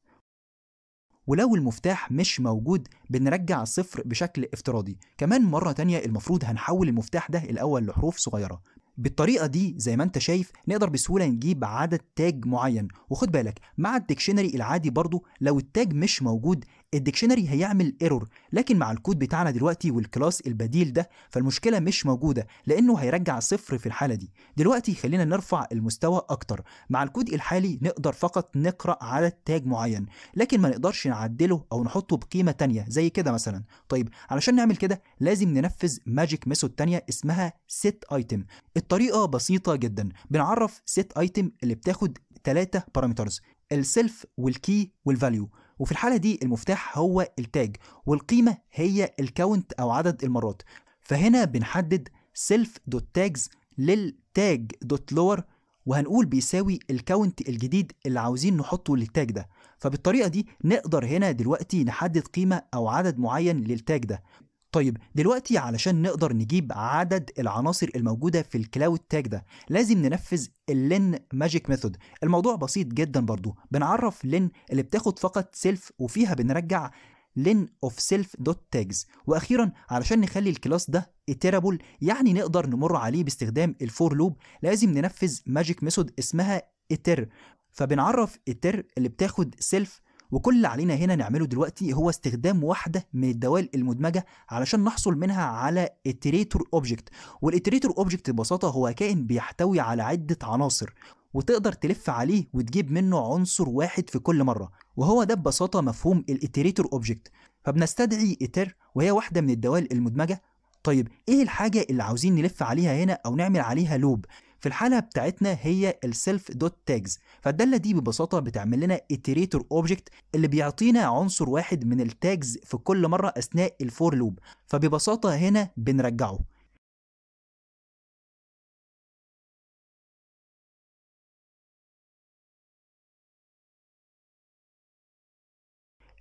Speaker 2: ولو المفتاح مش موجود بنرجع صفر بشكل افتراضي كمان مرة تانية المفروض هنحول المفتاح ده الأول لحروف صغيرة بالطريقة دي زي ما انت شايف نقدر بسهولة نجيب عدد تاج معين وخد بالك مع الديكشنري العادي برضو لو التاج مش موجود الديكشنري هيعمل ايرور لكن مع الكود بتاعنا دلوقتي والكلاس البديل ده فالمشكله مش موجوده لانه هيرجع صفر في الحاله دي دلوقتي خلينا نرفع المستوى اكتر مع الكود الحالي نقدر فقط نقرا عدد تاج معين لكن ما نقدرش نعدله او نحطه بقيمه تانية زي كده مثلا طيب علشان نعمل كده لازم ننفذ ماجيك ميثود تانية اسمها سيت ايتم الطريقه بسيطه جدا بنعرف سيت ايتم اللي بتاخد 3 بارامترز السيلف والكي والفاليو وفي الحالة دي المفتاح هو التاج والقيمة هي الكاونت أو عدد المرات فهنا بنحدد self.tags للتاج.lower وهنقول بيساوي الكاونت الجديد اللي عاوزين نحطه للتاج ده فبالطريقة دي نقدر هنا دلوقتي نحدد قيمة أو عدد معين للتاج ده طيب دلوقتي علشان نقدر نجيب عدد العناصر الموجودة في الكلاود تاج ده لازم ننفذ اللين ماجيك ميثود الموضوع بسيط جدا برضو بنعرف لين اللي بتاخد فقط سيلف وفيها بنرجع لين اوف سيلف دوت تاجز واخيرا علشان نخلي الكلاس ده اترابل يعني نقدر نمر عليه باستخدام الفور لوب لازم ننفذ ماجيك ميثود اسمها اتر فبنعرف التر اللي بتاخد سيلف وكل اللي علينا هنا نعمله دلوقتي هو استخدام واحدة من الدوال المدمجة علشان نحصل منها على iterator object والإتريتور object ببساطة هو كائن بيحتوي على عدة عناصر وتقدر تلف عليه وتجيب منه عنصر واحد في كل مرة وهو ده ببساطة مفهوم الاتريتور اوبجكت فبنستدعي اتر وهي واحدة من الدوال المدمجة طيب ايه الحاجة اللي عاوزين نلف عليها هنا او نعمل عليها لوب في الحاله بتاعتنا هي السيلف دوت تاجز فالداله دي ببساطه بتعمل لنا اتريتور اوبجكت اللي بيعطينا عنصر واحد من التاجز في كل مره اثناء الفور لوب فببساطه
Speaker 1: هنا بنرجعه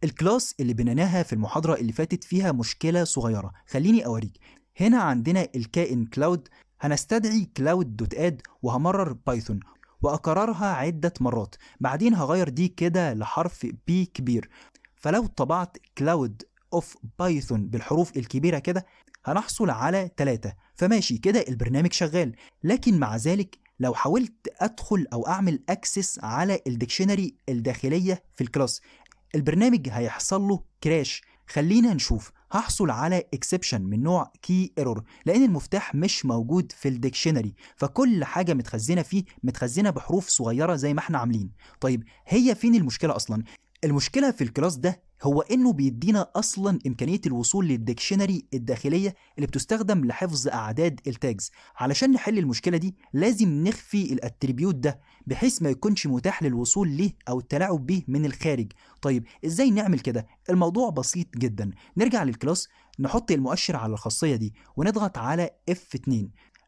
Speaker 2: الكلاس اللي بنيناها في المحاضرة اللي فاتت فيها مشكلة صغيرة خليني أوريك هنا عندنا الكائن كلاود هنستدعي كلاود دوت اد وهمرر بايثون واكررها عدة مرات بعدين هغير دي كده لحرف بي كبير فلو طبعت كلاود اوف بايثون بالحروف الكبيرة كده هنحصل على 3 فماشي كده البرنامج شغال لكن مع ذلك لو حاولت ادخل او اعمل اكسس على الديكشنري الداخلية في الكلاس البرنامج هيحصل له كراش خلينا نشوف هحصل على اكسبشن من نوع كي ايرور لان المفتاح مش موجود في الديكشنري فكل حاجه متخزنه فيه متخزنه بحروف صغيره زي ما احنا عاملين طيب هي فين المشكله اصلا المشكله في الكلاس ده هو انه بيدينا اصلا امكانيه الوصول للديكشنري الداخليه اللي بتستخدم لحفظ اعداد التاجز علشان نحل المشكله دي لازم نخفي الاتريبيوت ده بحيث ما يكونش متاح للوصول ليه او التلاعب به من الخارج طيب ازاي نعمل كده الموضوع بسيط جدا نرجع للكلاس نحط المؤشر على الخاصيه دي ونضغط على F2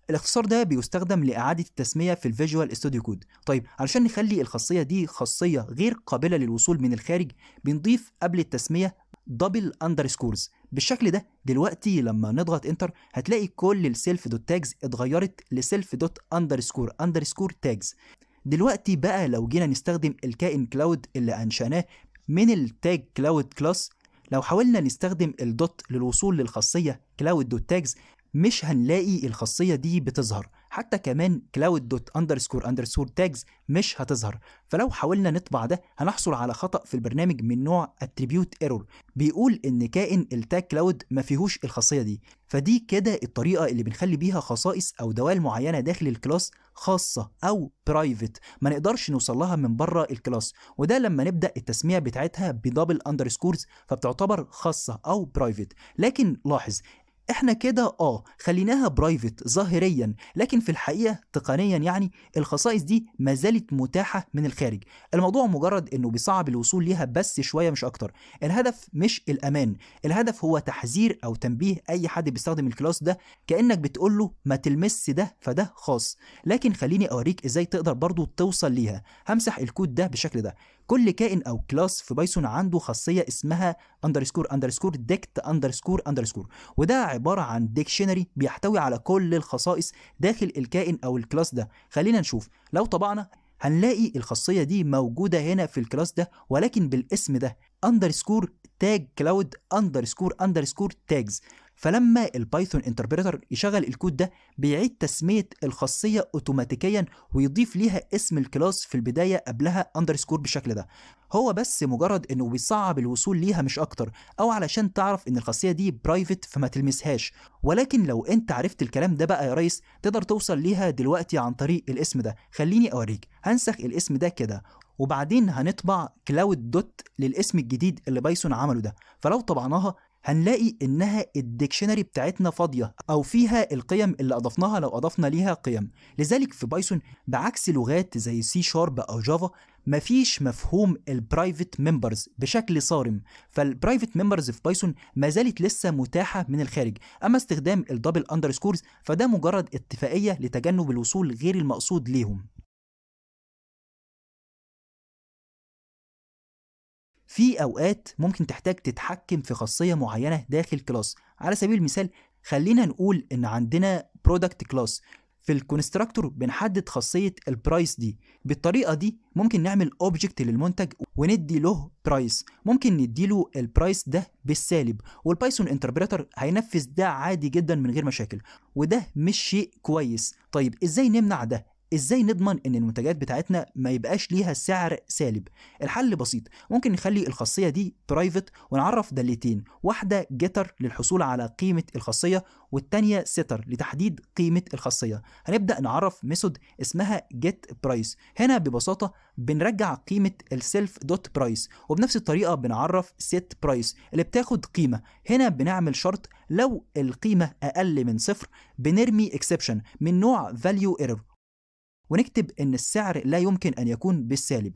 Speaker 2: الاختصار ده بيستخدم لإعادة التسمية في الفيجوال استوديو كود طيب علشان نخلي الخاصية دي خاصية غير قابلة للوصول من الخارج بنضيف قبل التسمية دبل اندرسكورز بالشكل ده دلوقتي لما نضغط انتر هتلاقي كل السيلف دوت تاجز اتغيرت لسيلف دوت اندرسكور اندرسكور تاجز دلوقتي بقى لو جينا نستخدم الكائن كلاود اللي انشأناه من التاج كلاود كلاس لو حاولنا نستخدم الدوت للوصول للخاصية كلاود دوت تاجز مش هنلاقي الخاصيه دي بتظهر حتى كمان كلاود دوت اندرسكور اندرسكور تاجز مش هتظهر فلو حاولنا نطبع ده هنحصل على خطا في البرنامج من نوع اتريبيوت ايرور بيقول ان كائن التاج كلاود ما فيهوش الخاصيه دي فدي كده الطريقه اللي بنخلي بيها خصائص او دوال معينه داخل الكلاس خاصه او برايفت ما نقدرش نوصل لها من بره الكلاس وده لما نبدا التسميه بتاعتها بدبل اندرسكورز فبتعتبر خاصه او برايفت لكن لاحظ احنا كده اه خليناها برايفت ظاهريا لكن في الحقيقه تقنيا يعني الخصائص دي ما زالت متاحه من الخارج الموضوع مجرد انه بيصعب الوصول ليها بس شويه مش اكتر الهدف مش الامان الهدف هو تحذير او تنبيه اي حد بيستخدم الكلاس ده كانك بتقول له ما تلمس ده فده خاص لكن خليني اوريك ازاي تقدر برضو توصل ليها همسح الكود ده بالشكل ده كل كائن او كلاس في بايثون عنده خاصيه اسمها اندرسكور اندرسكور ديكت اندرسكور اندرسكور وده عباره عن ديكشنري بيحتوي على كل الخصائص داخل الكائن او الكلاس ده خلينا نشوف لو طبعنا هنلاقي الخاصيه دي موجوده هنا في الكلاس ده ولكن بالاسم ده اندرسكور تاج كلاود اندرسكور اندرسكور تاجز فلما البايثون انتربريتر يشغل الكود ده بيعيد تسميه الخاصيه اوتوماتيكيا ويضيف ليها اسم الكلاس في البدايه قبلها اندرسكور بالشكل ده هو بس مجرد انه بيصعب الوصول ليها مش اكتر او علشان تعرف ان الخاصيه دي برايفت فما تلمسهاش ولكن لو انت عرفت الكلام ده بقى يا ريس تقدر توصل ليها دلوقتي عن طريق الاسم ده خليني اوريك هنسخ الاسم ده كده وبعدين هنطبع كلاود دوت للاسم الجديد اللي بايثون عمله ده فلو طبعناها هنلاقي انها الديكشنري بتاعتنا فاضيه او فيها القيم اللي اضفناها لو اضفنا ليها قيم لذلك في بايثون بعكس لغات زي سي شارب او جافا مفيش مفهوم البرايفت ممبرز بشكل صارم فالبرايفت ممبرز في بايثون ما زالت لسه متاحه من الخارج اما استخدام الدبل اندرسكورز فده مجرد اتفاقيه لتجنب الوصول غير المقصود ليهم في اوقات ممكن تحتاج تتحكم في خاصيه معينه داخل كلاس على سبيل المثال خلينا نقول ان عندنا برودكت كلاس في الكونستراكتور بنحدد خاصيه البرايس دي بالطريقه دي ممكن نعمل اوبجكت للمنتج وندي له برايس ممكن ندي له البرايس ده بالسالب والبايثون انتربريتر هينفذ ده عادي جدا من غير مشاكل وده مش شيء كويس طيب ازاي نمنع ده ازاي نضمن ان المنتجات بتاعتنا ما يبقاش ليها سعر سالب الحل بسيط ممكن نخلي الخاصيه دي برايفت ونعرف دليلتين واحده جيتر للحصول على قيمه الخاصيه والتانية سيتر لتحديد قيمه الخاصيه هنبدا نعرف ميثود اسمها جيت برايس هنا ببساطه بنرجع قيمه السيلف دوت برايس وبنفس الطريقه بنعرف سيت برايس اللي بتاخد قيمه هنا بنعمل شرط لو القيمه اقل من صفر بنرمي اكسبشن من نوع فاليو ايرور ونكتب إن السعر لا يمكن أن يكون بالسالب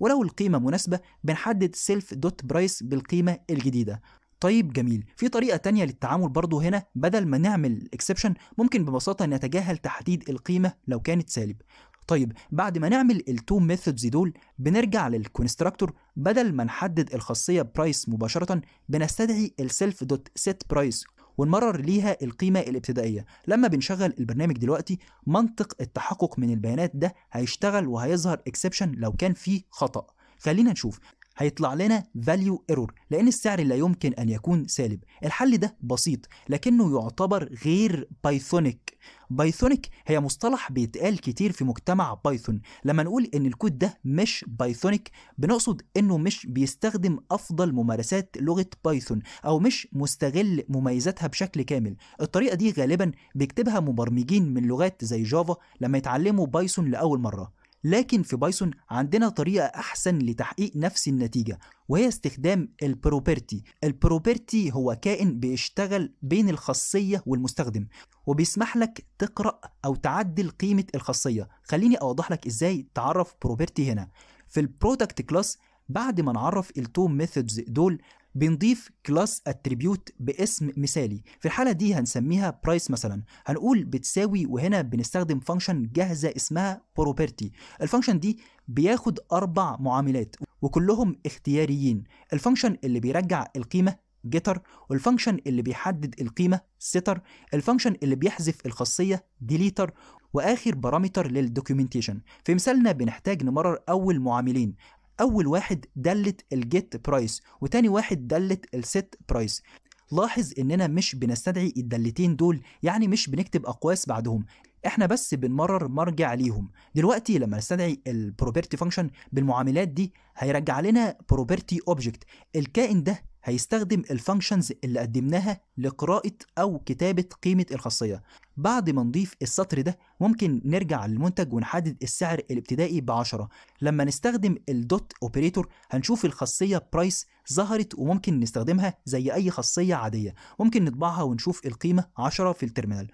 Speaker 2: ولو القيمة مناسبة بنحدد سيلف دوت برايس بالقيمة الجديدة طيب جميل في طريقة تانية للتعامل برضه هنا بدل ما نعمل اكسبشن ممكن ببساطة نتجاهل تحديد القيمة لو كانت سالب طيب بعد ما نعمل التو ميثودز دول بنرجع للكونستراكتور بدل ما نحدد الخاصيه برايس مباشره بنستدعي السيلف دوت سيت برايس ونمرر ليها القيمة الابتدائية لما بنشغل البرنامج دلوقتي منطق التحقق من البيانات ده هيشتغل وهيظهر اكسبشن لو كان فيه خطأ خلينا نشوف هيطلع لنا فاليو ايرور لأن السعر لا يمكن أن يكون سالب الحل ده بسيط لكنه يعتبر غير بايثونيك بايثونيك هي مصطلح بيتقال كتير في مجتمع بايثون لما نقول ان الكود ده مش بايثونيك بنقصد انه مش بيستخدم افضل ممارسات لغه بايثون او مش مستغل مميزاتها بشكل كامل الطريقه دي غالبا بيكتبها مبرمجين من لغات زي جافا لما يتعلموا بايثون لاول مره لكن في بايثون عندنا طريقة أحسن لتحقيق نفس النتيجة وهي استخدام البروبرتي البروبرتي هو كائن بيشتغل بين الخاصية والمستخدم وبيسمح لك تقرأ أو تعدل قيمة الخاصية خليني أوضح لك إزاي تعرف بروبرتي هنا في البرودكت كلاس بعد ما نعرف التو ميثودز دول بنضيف كلاس اتريبيوت باسم مثالي في الحاله دي هنسميها برايس مثلا هنقول بتساوي وهنا بنستخدم فانكشن جاهزه اسمها بروبرتي الفانكشن دي بياخد اربع معاملات وكلهم اختياريين الفانكشن اللي بيرجع القيمه جيتر والفانكشن اللي بيحدد القيمه سيتر الفانكشن اللي بيحذف الخاصيه ديليتر واخر بارامتر للدوكيومنتيشن في مثالنا بنحتاج نمرر اول معاملين اول واحد دلت الجيت برايس وتاني واحد دلت الست برايس لاحظ اننا مش بنستدعي الدلتين دول يعني مش بنكتب اقواس بعدهم احنا بس بنمرر مرجع ليهم دلوقتي لما نستدعي البروبرتي فانكشن بالمعاملات دي هيرجع لنا بروبرتي اوبجكت الكائن ده هيستخدم الفانكشنز اللي قدمناها لقراءة أو كتابة قيمة الخاصية بعد ما نضيف السطر ده ممكن نرجع للمنتج ونحدد السعر الابتدائي ب 10 لما نستخدم الدوت اوبريتور هنشوف الخاصيه برايس ظهرت وممكن نستخدمها زي اي خاصيه عاديه ممكن نطبعها ونشوف القيمه 10 في الترمينال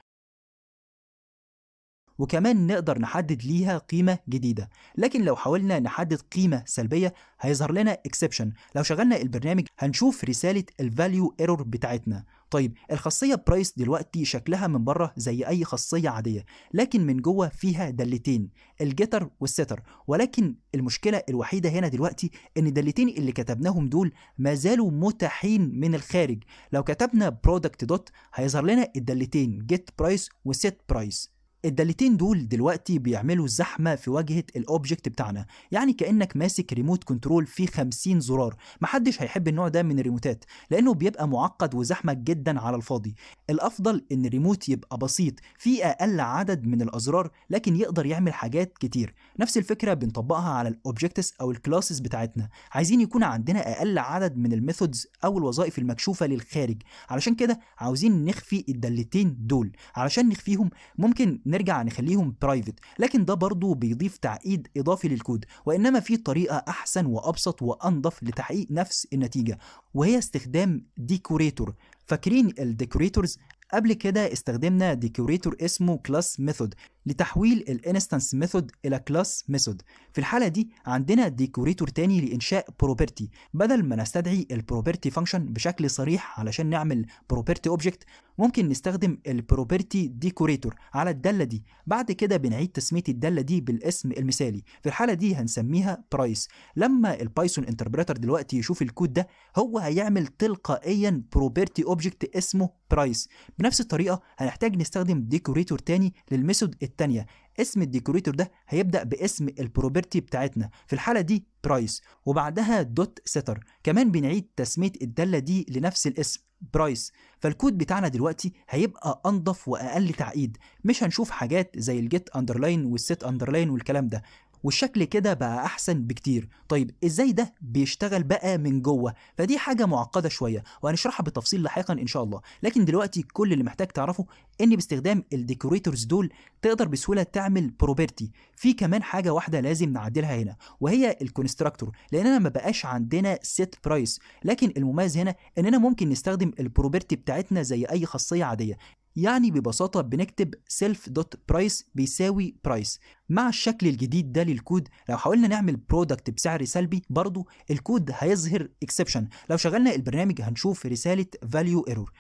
Speaker 2: وكمان نقدر نحدد ليها قيمة جديدة لكن لو حاولنا نحدد قيمة سلبية هيظهر لنا exception لو شغلنا البرنامج هنشوف رسالة الفاليو ايرور بتاعتنا طيب الخاصيه برايس دلوقتي شكلها من بره زي اي خاصيه عاديه لكن من جوه فيها دلتين الجتر والستر ولكن المشكله الوحيده هنا دلوقتي ان الدلتين اللي كتبناهم دول ما زالوا متاحين من الخارج لو كتبنا برودكت دوت هيظهر لنا الدلتين جيت برايس وست برايس الدالتين دول دلوقتي بيعملوا زحمه في واجهه الاوبجكت بتاعنا يعني كانك ماسك ريموت كنترول فيه 50 زرار محدش هيحب النوع ده من الريموتات لانه بيبقى معقد وزحمه جدا على الفاضي الافضل ان الريموت يبقى بسيط فيه اقل عدد من الازرار لكن يقدر يعمل حاجات كتير نفس الفكره بنطبقها على الاوبجكتس او الكلاسز بتاعتنا عايزين يكون عندنا اقل عدد من الميثودز او الوظائف المكشوفه للخارج علشان كده عاوزين نخفي الدالتين دول علشان نخفيهم ممكن نرجع نخليهم برايفت لكن ده برضه بيضيف تعقيد اضافي للكود وانما في طريقه احسن وابسط وانظف لتحقيق نفس النتيجه وهي استخدام ديكوريتور فاكرين الديكوريتورز قبل كده استخدمنا ديكوريتور اسمه كلاس ميثود لتحويل الانستانس ميثود الى كلاس ميثود في الحاله دي عندنا ديكوريتور تاني لانشاء بروبرتي بدل ما نستدعي البروبرتي فانكشن بشكل صريح علشان نعمل بروبرتي اوبجكت ممكن نستخدم البروبرتي ديكوريتور على الداله دي بعد كده بنعيد تسميه الداله دي بالاسم المثالي في الحاله دي هنسميها برايس لما البايثون انتربريتر دلوقتي يشوف الكود ده هو هيعمل تلقائيا بروبرتي اوبجكت اسمه برايس بنفس الطريقه هنحتاج نستخدم ديكوريتور تاني للميثود الثانيه اسم الديكوريتور ده هيبدا باسم البروبرتي بتاعتنا في الحاله دي برايس وبعدها دوت سيتر كمان بنعيد تسميه الداله دي لنفس الاسم برايس فالكود بتاعنا دلوقتي هيبقى انضف واقل تعقيد مش هنشوف حاجات زي الجيت اندرلاين والسيت اندرلاين والكلام ده والشكل كده بقى احسن بكتير طيب ازاي ده بيشتغل بقى من جوه فدي حاجه معقده شويه وهنشرحها بالتفصيل لاحقا ان شاء الله لكن دلوقتي كل اللي محتاج تعرفه ان باستخدام الديكوريتورز دول تقدر بسهوله تعمل بروبرتي في كمان حاجه واحده لازم نعدلها هنا وهي الكونستراكتور لاننا ما بقاش عندنا سيت برايس لكن المميز هنا اننا ممكن نستخدم البروبرتي بتاعتنا زي اي خاصيه عاديه يعني ببساطة بنكتب self.price بيساوي price مع الشكل الجديد ده للكود لو حاولنا نعمل برودكت بسعر سلبي برضو الكود هيظهر exception لو شغلنا البرنامج هنشوف رسالة value error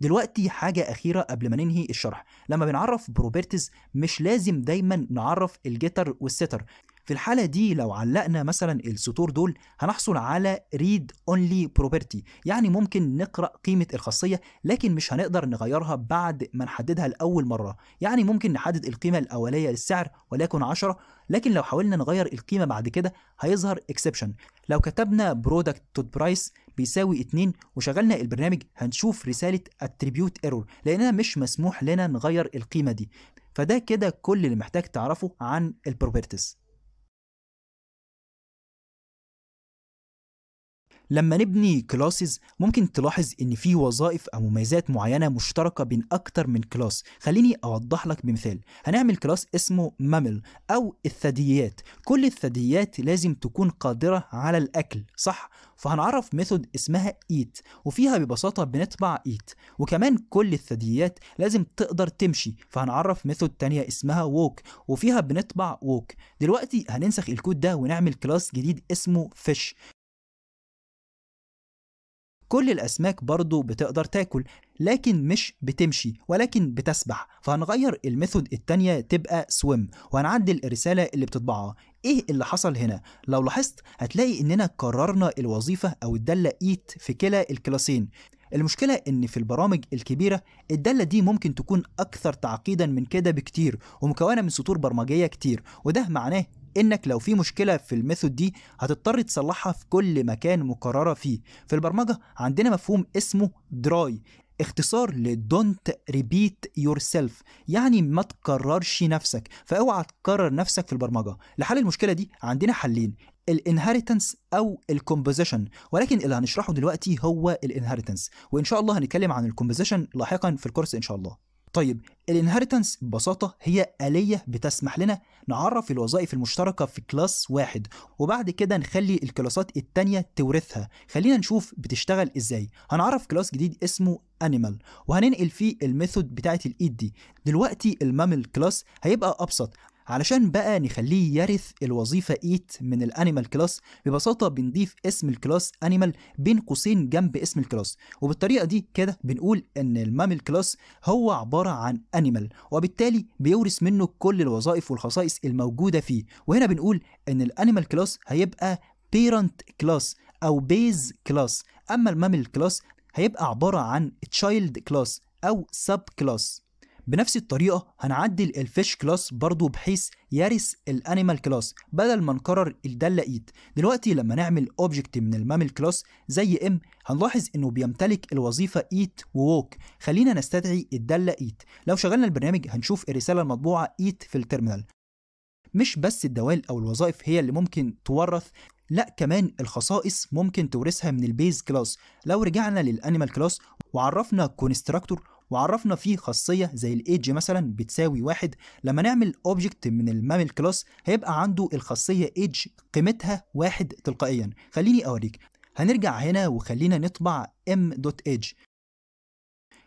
Speaker 2: دلوقتي حاجة أخيرة قبل ما ننهي الشرح لما بنعرف بروبرتيز مش لازم دايما نعرف الجيتر والستر في الحالة دي لو علقنا مثلا السطور دول هنحصل على read only property يعني ممكن نقرأ قيمة الخاصية لكن مش هنقدر نغيرها بعد ما نحددها لأول مرة يعني ممكن نحدد القيمة الأولية للسعر وليكن 10 لكن لو حاولنا نغير القيمة بعد كده هيظهر exception لو كتبنا product برايس بيساوي 2 وشغلنا البرنامج هنشوف رسالة attribute error لأنها مش مسموح لنا نغير القيمة دي فده كده كل اللي محتاج تعرفه عن البروبرتيز لما نبني كلاسز ممكن تلاحظ ان في وظائف او مميزات معينه مشتركه بين اكتر من كلاس خليني اوضح لك بمثال هنعمل كلاس اسمه مامل او الثدييات كل الثدييات لازم تكون قادره على الاكل صح فهنعرف ميثود اسمها ايت وفيها ببساطه بنطبع ايت وكمان كل الثدييات لازم تقدر تمشي فهنعرف ميثود تانية اسمها ووك وفيها بنطبع ووك دلوقتي هننسخ الكود ده ونعمل كلاس جديد اسمه فيش كل الأسماك برضو بتقدر تاكل لكن مش بتمشي ولكن بتسبح فهنغير الميثود التانية تبقى سويم وهنعدل الرسالة اللي بتطبعها ايه اللي حصل هنا لو لاحظت هتلاقي اننا كررنا الوظيفة او الدالة ايت في كلا الكلاسين المشكلة إن في البرامج الكبيرة الدالة دي ممكن تكون أكثر تعقيدا من كده بكتير ومكونة من سطور برمجية كتير وده معناه انك لو في مشكله في الميثود دي هتضطر تصلحها في كل مكان مكرره فيه في البرمجه عندنا مفهوم اسمه دراي اختصار لدونت ريبيت يور سيلف يعني ما تكررش نفسك فاوعى تكرر نفسك في البرمجه لحل المشكله دي عندنا حلين الانهيرتنس او الكومبوزيشن ولكن اللي هنشرحه دلوقتي هو الانهيرتنس وان شاء الله هنتكلم عن الكومبوزيشن لاحقا في الكورس ان شاء الله طيب الانهرتنس ببساطة هي آلية بتسمح لنا نعرف الوظائف المشتركة في كلاس واحد وبعد كده نخلي الكلاسات التانية تورثها خلينا نشوف بتشتغل ازاي هنعرف كلاس جديد اسمه انيمال وهننقل فيه الميثود بتاعت الايد دي e دلوقتي المامل كلاس هيبقى ابسط علشان بقى نخليه يرث الوظيفة ايت من الانيمال كلاس ببساطة بنضيف اسم الكلاس انيمال بين قوسين جنب اسم الكلاس وبالطريقة دي كده بنقول ان المامل كلاس هو عبارة عن انيمال وبالتالي بيورث منه كل الوظائف والخصائص الموجودة فيه وهنا بنقول ان الانيمال كلاس هيبقى parent كلاس او بيز كلاس اما المامل كلاس هيبقى عبارة عن child كلاس او sub كلاس بنفس الطريقة هنعدل الفيش كلاس برضو بحيث يرث الانيمال كلاس بدل ما نكرر الدالة ايد دلوقتي لما نعمل اوبجكت من المامل كلاس زي ام هنلاحظ انه بيمتلك الوظيفة ايت ووك خلينا نستدعي الدالة ايت لو شغلنا البرنامج هنشوف الرسالة المطبوعة ايت في الترمينال مش بس الدوال او الوظائف هي اللي ممكن تورث لا كمان الخصائص ممكن تورثها من البيز كلاس لو رجعنا للانيمال كلاس وعرفنا كونستراكتور وعرفنا فيه خاصية زي الايدج مثلا بتساوي واحد لما نعمل اوبجكت من المامل كلاس هيبقى عنده الخاصية ايدج قيمتها واحد تلقائيا خليني اوريك هنرجع هنا وخلينا نطبع m.edge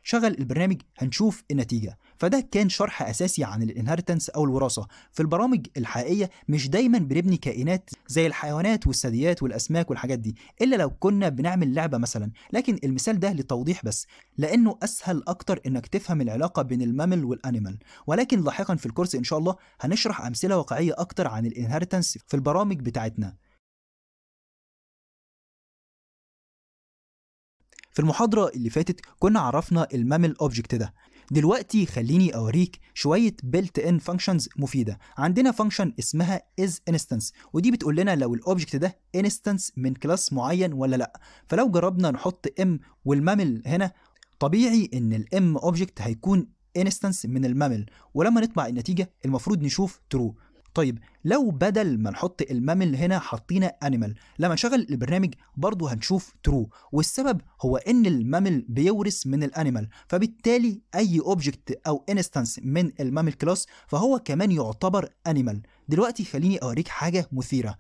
Speaker 2: شغل البرنامج هنشوف النتيجة فده كان شرح اساسي عن الانهرتنس او الوراثه في البرامج الحقيقيه مش دايما بنبني كائنات زي الحيوانات والثدييات والاسماك والحاجات دي الا لو كنا بنعمل لعبه مثلا لكن المثال ده لتوضيح بس لانه اسهل اكتر انك تفهم العلاقه بين المامل والانيمال ولكن لاحقا في الكورس ان شاء الله هنشرح امثله واقعيه اكتر عن الانهرتنس في البرامج بتاعتنا
Speaker 1: في المحاضرة اللي فاتت
Speaker 2: كنا عرفنا المامل اوبجكت ده دلوقتي خليني اوريك شويه بيلت ان فانكشنز مفيده عندنا فانكشن اسمها از انستنس ودي بتقول لنا لو الاوبجكت ده انستنس من كلاس معين ولا لا فلو جربنا نحط ام والمامل هنا طبيعي ان الام اوبجكت هيكون انستنس من المامل ولما نطبع النتيجه المفروض نشوف ترو طيب لو بدل ما نحط الممل هنا حطينا انيمال لما نشغل البرنامج برضه هنشوف ترو والسبب هو ان المامل بيورث من الانيمال فبالتالي اي اوبجكت او انستانس من المامل كلاس فهو كمان يعتبر انيمال دلوقتي خليني اوريك حاجه مثيره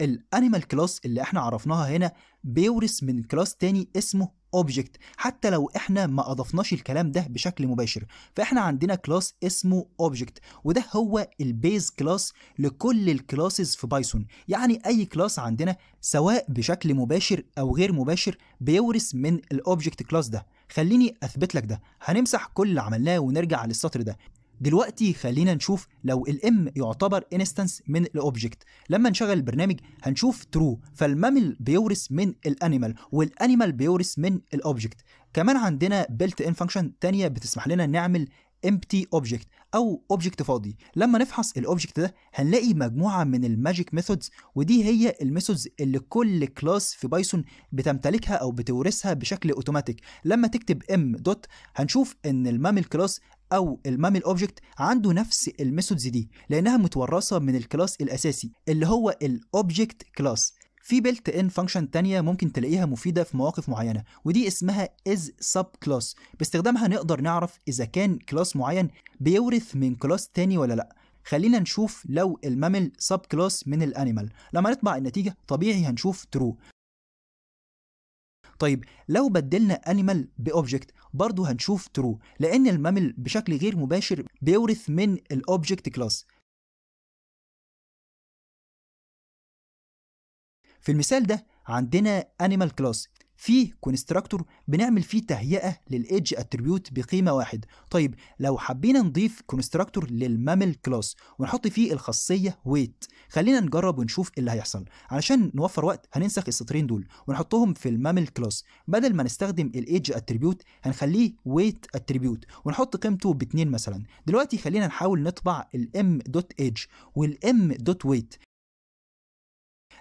Speaker 2: الانيمال كلاس اللي احنا عرفناها هنا بيورث من كلاس تاني اسمه object حتى لو احنا ما اضفناش الكلام ده بشكل مباشر فاحنا عندنا كلاس اسمه object وده هو البيز كلاس لكل الكلاسز في بايثون يعني اي كلاس عندنا سواء بشكل مباشر او غير مباشر بيورث من الاوبجكت كلاس ده خليني اثبت لك ده هنمسح كل اللي عملناه ونرجع للسطر ده دلوقتي خلينا نشوف لو الام يعتبر انستنس من الاوبجكت لما نشغل البرنامج هنشوف ترو فالمامل بيورث من الانيمال والانيمال بيورث من الاوبجكت كمان عندنا بيلت ان فانكشن تانية بتسمح لنا نعمل empty object او object فاضي لما نفحص الاوبجكت ده هنلاقي مجموعه من الماجيك ميثودز ودي هي الميثودز اللي كل كلاس في بايثون بتمتلكها او بتورثها بشكل اوتوماتيك لما تكتب m دوت هنشوف ان المامل كلاس او المامل اوبجكت عنده نفس الميثودز دي لانها متورثه من الكلاس الاساسي اللي هو الاوبجكت كلاس في بيلت ان فانكشن تانية ممكن تلاقيها مفيدة في مواقف معينة ودي اسمها is sub class باستخدامها نقدر نعرف إذا كان كلاس معين بيورث من كلاس تاني ولا لأ خلينا نشوف لو الممل سب كلاس من الانيمال لما نطبع النتيجه طبيعي هنشوف ترو طيب لو بدلنا انيمال باوبجكت برضه هنشوف ترو لان الممل بشكل غير مباشر بيورث من الاوبجكت
Speaker 1: كلاس في
Speaker 2: المثال ده عندنا animal كلاس في كونستراكتور بنعمل فيه تهيئه للايدج اتريبيوت بقيمه واحد طيب لو حبينا نضيف كونستراكتور للمامل كلاس ونحط فيه الخاصيه ويت خلينا نجرب ونشوف إيه اللي هيحصل علشان نوفر وقت هننسخ السطرين دول ونحطهم في المامل كلاس بدل ما نستخدم الايدج اتريبيوت هنخليه ويت اتريبيوت ونحط قيمته ب2 مثلا دلوقتي خلينا نحاول نطبع الام دوت ايدج والام دوت ويت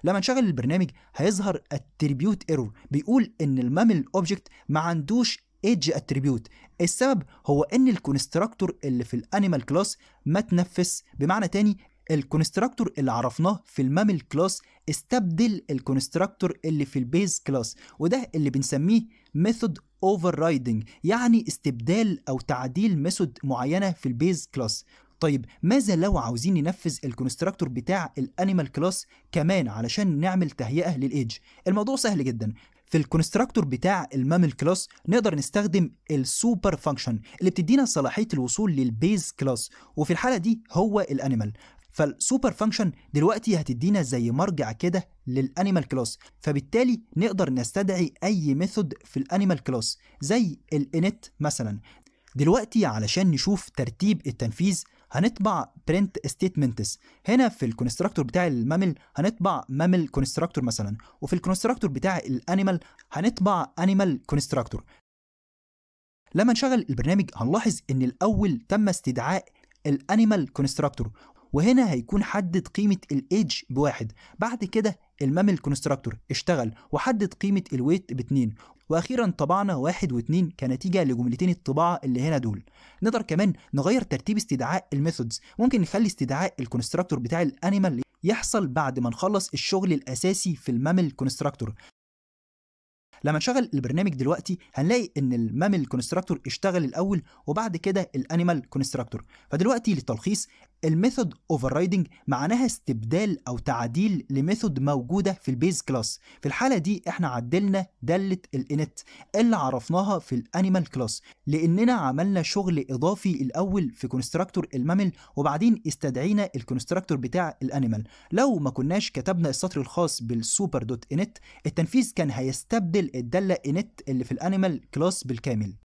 Speaker 2: لما نشغل البرنامج هيظهر اتريبيوت ايرور بيقول ان المامل اوبجكت ما عندوش ايدج اتريبيوت السبب هو ان الكونستراكتور اللي في الانيمال كلاس ما تنفس بمعنى تاني الكونستراكتور اللي عرفناه في المامل كلاس استبدل الكونستراكتور اللي في البيز كلاس وده اللي بنسميه ميثود اوفر يعني استبدال او تعديل ميثود معينه في البيز كلاس طيب ماذا لو عاوزين ننفذ الكونستراكتور بتاع الانيمال كلاس كمان علشان نعمل تهيئه للايدج الموضوع سهل جدا في الكونستراكتور بتاع المامل كلاس نقدر نستخدم السوبر فانكشن اللي بتدينا صلاحيه الوصول للبيز كلاس وفي الحاله دي هو الانيمال فالسوبر فانكشن دلوقتي هتدينا زي مرجع كده للانيمال كلاس فبالتالي نقدر نستدعي اي ميثود في الانيمال كلاس زي الانيت مثلا دلوقتي علشان نشوف ترتيب التنفيذ هنطبع برنت ستيتمنتس هنا في الكونستراكتور بتاع المامل هنطبع مامل كونستراكتور مثلا وفي الكونستراكتور بتاع الانيمال هنطبع انيمال كونستراكتور لما نشغل البرنامج هنلاحظ ان الاول تم استدعاء الانيمال كونستراكتور وهنا هيكون حدد قيمة الايدج بواحد بعد كده الممل constructor اشتغل وحدد قيمة الويت باتنين واخيرا طبعنا واحد واثنين كنتيجه لجملتين الطباعه اللي هنا دول نقدر كمان نغير ترتيب استدعاء الميثودز ممكن نخلي استدعاء الكونستراكتور بتاع الانيمال يحصل بعد ما نخلص الشغل الاساسي في المامل كونستراكتور لما نشغل البرنامج دلوقتي هنلاقي ان المامل كونستراكتور اشتغل الاول وبعد كده الانيمال كونستراكتور فدلوقتي للتلخيص الميثود اوفررايدنج معناها استبدال او تعديل لميثود موجوده في البيز كلاس في الحاله دي احنا عدلنا داله الانت اللي عرفناها في الانيمال كلاس لاننا عملنا شغل اضافي الاول في كونستراكتور المامل وبعدين استدعينا الكونستراكتور بتاع الانيمال لو ما كناش كتبنا السطر الخاص بالسوبر دوت انت التنفيذ كان هيستبدل الداله انت اللي في الانيمال كلاس بالكامل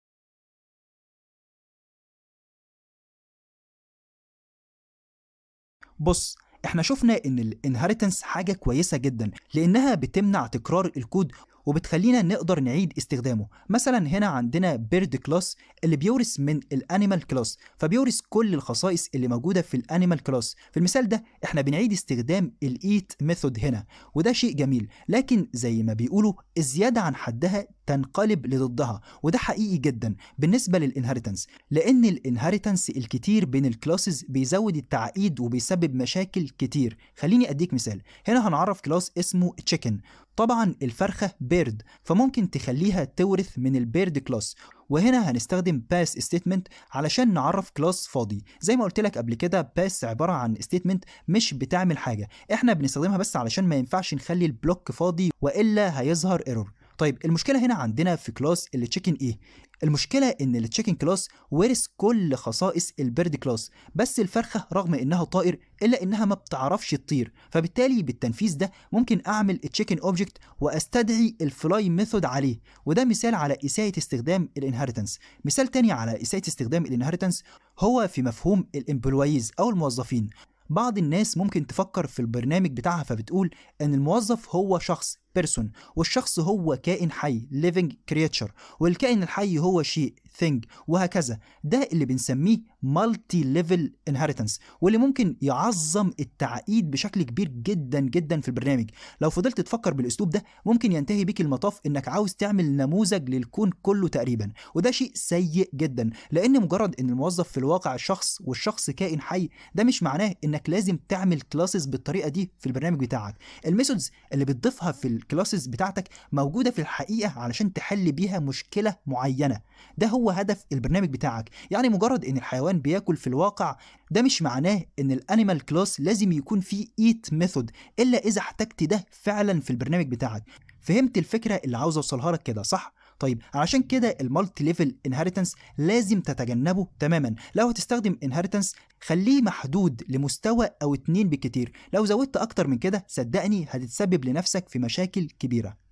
Speaker 2: بص احنا شفنا ان الانهارتنس حاجه كويسه جدا لانها بتمنع تكرار الكود وبتخلينا نقدر نعيد استخدامه مثلا هنا عندنا بيرد كلاس اللي بيورث من الانيمال كلاس فبيورث كل الخصائص اللي موجوده في الانيمال كلاس في المثال ده احنا بنعيد استخدام الايت ميثود هنا وده شيء جميل لكن زي ما بيقولوا الزياده عن حدها تنقلب لضدها وده حقيقي جدا بالنسبه للانهرتنس لان الانهرتنس الكتير بين الكلاسز بيزود التعقيد وبيسبب مشاكل كتير خليني اديك مثال هنا هنعرف كلاس اسمه تشيكن طبعا الفرخة بيرد فممكن تخليها تورث من البيرد كلاس وهنا هنستخدم باس ستيتمنت علشان نعرف كلاس فاضي زي ما قلت لك قبل كده باس عباره عن ستيتمنت مش بتعمل حاجه احنا بنستخدمها بس علشان ما ينفعش نخلي البلوك فاضي والا هيظهر ايرور طيب المشكله هنا عندنا في كلاس تشيكن ايه المشكلة إن التشيكن كلاس ورث كل خصائص البيرد كلاس بس الفرخة رغم إنها طائر إلا إنها ما بتعرفش تطير فبالتالي بالتنفيذ ده ممكن أعمل التشيكن أوبجكت وأستدعي الفلاي ميثود عليه وده مثال على إساءة استخدام الانهرتنس مثال تاني على إساءة استخدام الانهرتنس هو في مفهوم الامبلويز أو الموظفين بعض الناس ممكن تفكر في البرنامج بتاعها فبتقول ان الموظف هو شخص بيرسون والشخص هو كائن حي living creature والكائن الحي هو شيء ثينج وهكذا ده اللي بنسميه مالتي ليفل انهيرتنس واللي ممكن يعظم التعقيد بشكل كبير جدا جدا في البرنامج لو فضلت تفكر بالاسلوب ده ممكن ينتهي بك المطاف انك عاوز تعمل نموذج للكون كله تقريبا وده شيء سيء جدا لان مجرد ان الموظف في الواقع شخص والشخص كائن حي ده مش معناه انك لازم تعمل كلاسز بالطريقه دي في البرنامج بتاعك الميثودز اللي بتضيفها في الكلاسز بتاعتك موجوده في الحقيقه علشان تحل بيها مشكله معينه ده هو هو هدف البرنامج بتاعك يعني مجرد ان الحيوان بياكل في الواقع ده مش معناه ان الانيمال كلاس لازم يكون فيه ايت ميثود الا اذا احتجت ده فعلا في البرنامج بتاعك فهمت الفكره اللي عاوز اوصلها لك كده صح طيب علشان كده المالتي ليفل انهيرتنس لازم تتجنبه تماما لو هتستخدم انهيرتنس خليه محدود لمستوى او اتنين بكتير لو زودت اكتر من كده صدقني هتتسبب لنفسك في
Speaker 1: مشاكل كبيره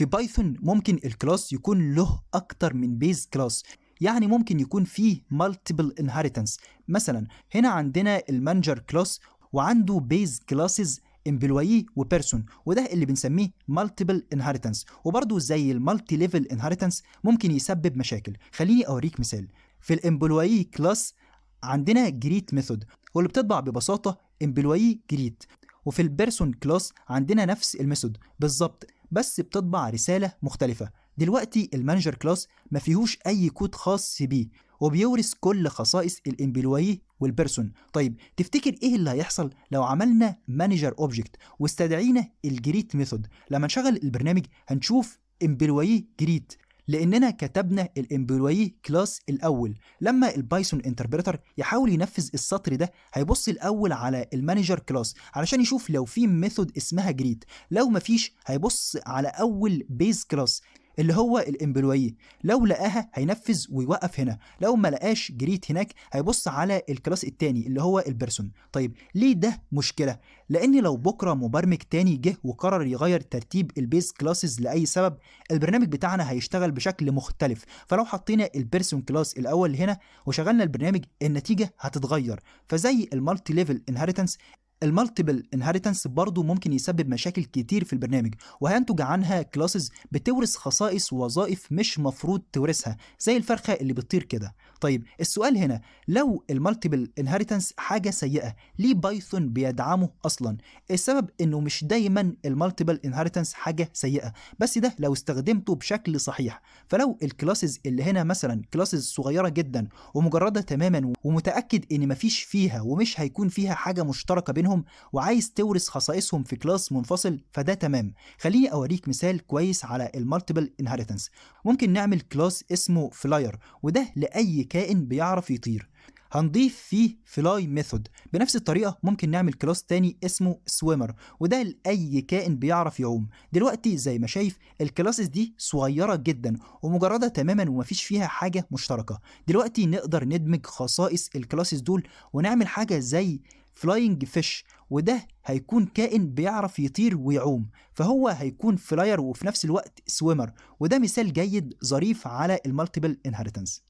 Speaker 2: في بايثون ممكن الكلاس يكون له أكتر من بيز كلاس يعني ممكن يكون فيه multiple inheritance مثلا هنا عندنا المانجر كلاس وعنده بيز كلاسز امبلويي وبيرسون وده اللي بنسميه مالتيبل انهيرتنس وبرضه زي المالتي ليفل انهيرتنس ممكن يسبب مشاكل خليني اوريك مثال في الامبلويي كلاس عندنا جريت ميثود واللي بتطبع ببساطه امبلويي جريت وفي البيرسون كلاس عندنا نفس الميثود بالظبط بس بتطبع رسالة مختلفة دلوقتي المانجر كلاس ما فيهوش أي كود خاص بيه وبيورث كل خصائص الامبلوي والبيرسون طيب تفتكر ايه اللي هيحصل لو عملنا مانجر اوبجكت واستدعينا الجريت ميثود لما نشغل البرنامج هنشوف امبلوي جريت لاننا كتبنا الامبلوي كلاس الاول لما البايثون انتربريتر يحاول ينفذ السطر ده هيبص الاول على المانجر كلاس علشان يشوف لو في ميثود اسمها جريت لو مفيش هيبص على اول بيز كلاس اللي هو الامبلويي لو لقاها هينفذ ويوقف هنا لو ما لقاش جريت هناك هيبص على الكلاس التاني اللي هو البيرسون طيب ليه ده مشكله لان لو بكره مبرمج تاني جه وقرر يغير ترتيب البيز كلاسز لاي سبب البرنامج بتاعنا هيشتغل بشكل مختلف فلو حطينا البيرسون كلاس الاول هنا وشغلنا البرنامج النتيجه هتتغير فزي المالتي ليفل انهيرتنس المالتيبل انهيرتنس برضه ممكن يسبب مشاكل كتير في البرنامج وهينتج عنها كلاسز بتورث خصائص ووظائف مش مفروض تورثها زي الفرخه اللي بتطير كده طيب السؤال هنا لو المالتيبل انهيرتنس حاجه سيئه ليه بايثون بيدعمه اصلا السبب انه مش دايما المالتيبل انهيرتنس حاجه سيئه بس ده لو استخدمته بشكل صحيح فلو الكلاسز اللي هنا مثلا كلاسز صغيره جدا ومجرده تماما ومتاكد ان مفيش فيها ومش هيكون فيها حاجه مشتركه بينهم وعايز تورث خصائصهم في كلاس منفصل فده تمام خليني اوريك مثال كويس على المالتيبل انهيرتنس ممكن نعمل كلاس اسمه فلاير وده لاي كائن بيعرف يطير هنضيف فيه فلاي ميثود بنفس الطريقة ممكن نعمل كلاس تاني اسمه سويمر وده لأي كائن بيعرف يعوم دلوقتي زي ما شايف الكلاسز دي صغيرة جدا ومجردة تماما ومفيش فيها حاجة مشتركة دلوقتي نقدر ندمج خصائص الكلاسز دول ونعمل حاجة زي فلاينج فيش وده هيكون كائن بيعرف يطير ويعوم فهو هيكون فلاير وفي نفس الوقت سويمر وده مثال جيد ظريف على المالتيبل انهرتنس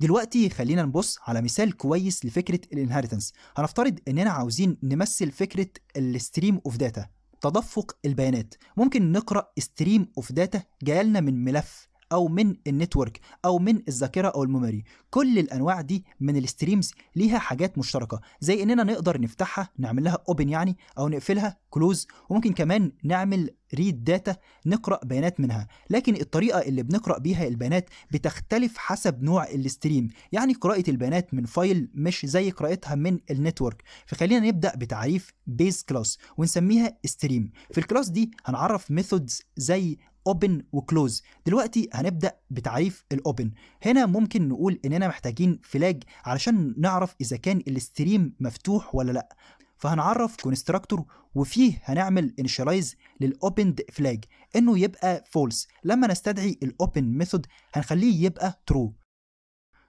Speaker 2: دلوقتي خلينا نبص على مثال كويس لفكره الانهيرتنس هنفترض اننا عاوزين نمثل فكره الستريم اوف داتا تدفق البيانات ممكن نقرا ستريم اوف داتا جايلنا من ملف او من النتورك او من الذاكره او الميموري كل الانواع دي من الستريمز ليها حاجات مشتركه زي اننا نقدر نفتحها نعمل لها اوبن يعني او نقفلها كلوز وممكن كمان نعمل ريد داتا نقرا بيانات منها لكن الطريقه اللي بنقرا بيها البيانات بتختلف حسب نوع الاستريم يعني قراءه البيانات من فايل مش زي قراءتها من النتورك فخلينا نبدا بتعريف بيز كلاس ونسميها ستريم في الكلاس دي هنعرف ميثودز زي و وكلوز دلوقتي هنبدا بتعريف الاوبن هنا ممكن نقول اننا محتاجين فلاج علشان نعرف اذا كان الاستريم مفتوح ولا لا فهنعرف constructor وفيه هنعمل لل للاوبند flag انه يبقى false لما نستدعي open method هنخليه يبقى true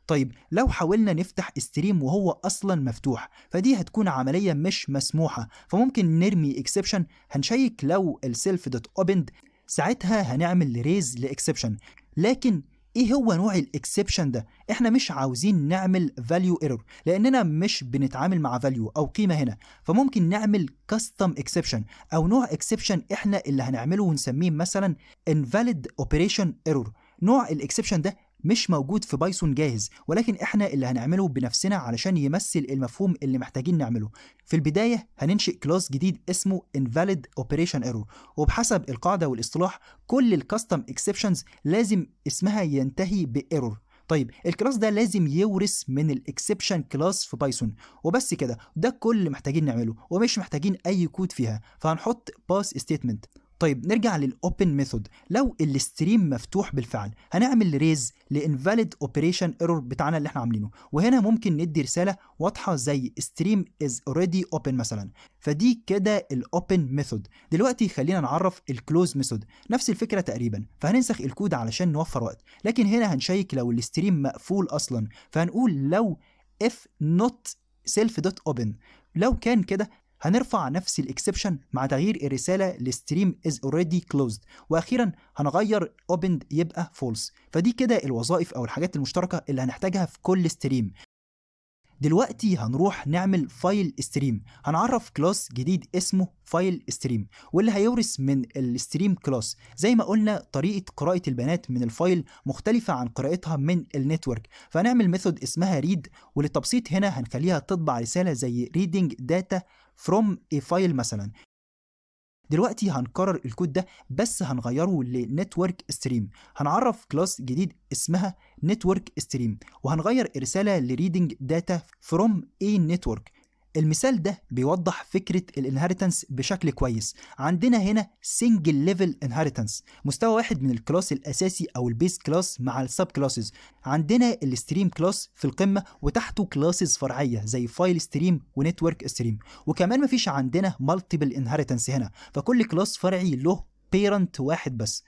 Speaker 2: طيب لو حاولنا نفتح استريم وهو اصلا مفتوح فدي هتكون عمليه مش مسموحه فممكن نرمي اكسبشن هنشيك لو السيلف دوت اوبند ساعتها هنعمل ريز لاكسبشن لكن ايه هو نوع الاكسبشن ده احنا مش عاوزين نعمل فاليو ايرور لاننا مش بنتعامل مع فاليو او قيمه هنا فممكن نعمل كاستم اكسبشن او نوع اكسبشن احنا اللي هنعمله ونسميه مثلا invalid operation error نوع الاكسبشن ده مش موجود في بايثون جاهز ولكن احنا اللي هنعمله بنفسنا علشان يمثل المفهوم اللي محتاجين نعمله في البداية هننشئ كلاس جديد اسمه invalid operation error وبحسب القاعدة والاصطلاح كل الكاستم exceptions لازم اسمها ينتهي بايرور طيب الكلاس ده لازم يورث من الاكسبشن كلاس في بايثون وبس كده ده كل اللي محتاجين نعمله ومش محتاجين اي كود فيها فهنحط باس ستيتمنت طيب نرجع للاوبن ميثود لو الستريم مفتوح بالفعل هنعمل ريز لانفاليد اوبريشن ايرور بتاعنا اللي احنا عاملينه وهنا ممكن ندي رساله واضحه زي ستريم از اوريدي اوبن مثلا فدي كده الاوبن ميثود دلوقتي خلينا نعرف الكلوز ميثود نفس الفكره تقريبا فهننسخ الكود علشان نوفر وقت لكن هنا هنشيك لو الستريم مقفول اصلا فهنقول لو if not self.open لو كان كده هنرفع نفس الاكسبشن مع تغيير الرساله لستريم از اوريدي كلوزد واخيرا هنغير اوبند يبقى فولس فدي كده الوظائف او الحاجات المشتركه اللي هنحتاجها في كل ستريم دلوقتي هنروح نعمل فايل ستريم هنعرف كلاس جديد اسمه فايل ستريم واللي هيورث من الستريم كلاس زي ما قلنا طريقه قراءه البيانات من الفايل مختلفه عن قراءتها من النتورك فهنعمل ميثود اسمها ريد وللتبسيط هنا هنخليها تطبع رساله زي ريدنج داتا from a file مثلا دلوقتي هنكرر الكود ده بس هنغيره لنتورك ستريم هنعرف كلاس جديد اسمها نتورك ستريم وهنغير الرساله لريدنج داتا فروم اي نتورك المثال ده بيوضح فكرة الانهرتنس بشكل كويس عندنا هنا سنجل ليفل انهرتنس مستوى واحد من الكلاس الأساسي أو البيس كلاس مع السب كلاسز عندنا الستريم كلاس في القمة وتحته كلاسز فرعية زي فايل ستريم ونتورك ستريم وكمان مفيش عندنا مالتيبل انهرتنس هنا فكل كلاس فرعي له بيرنت
Speaker 1: واحد بس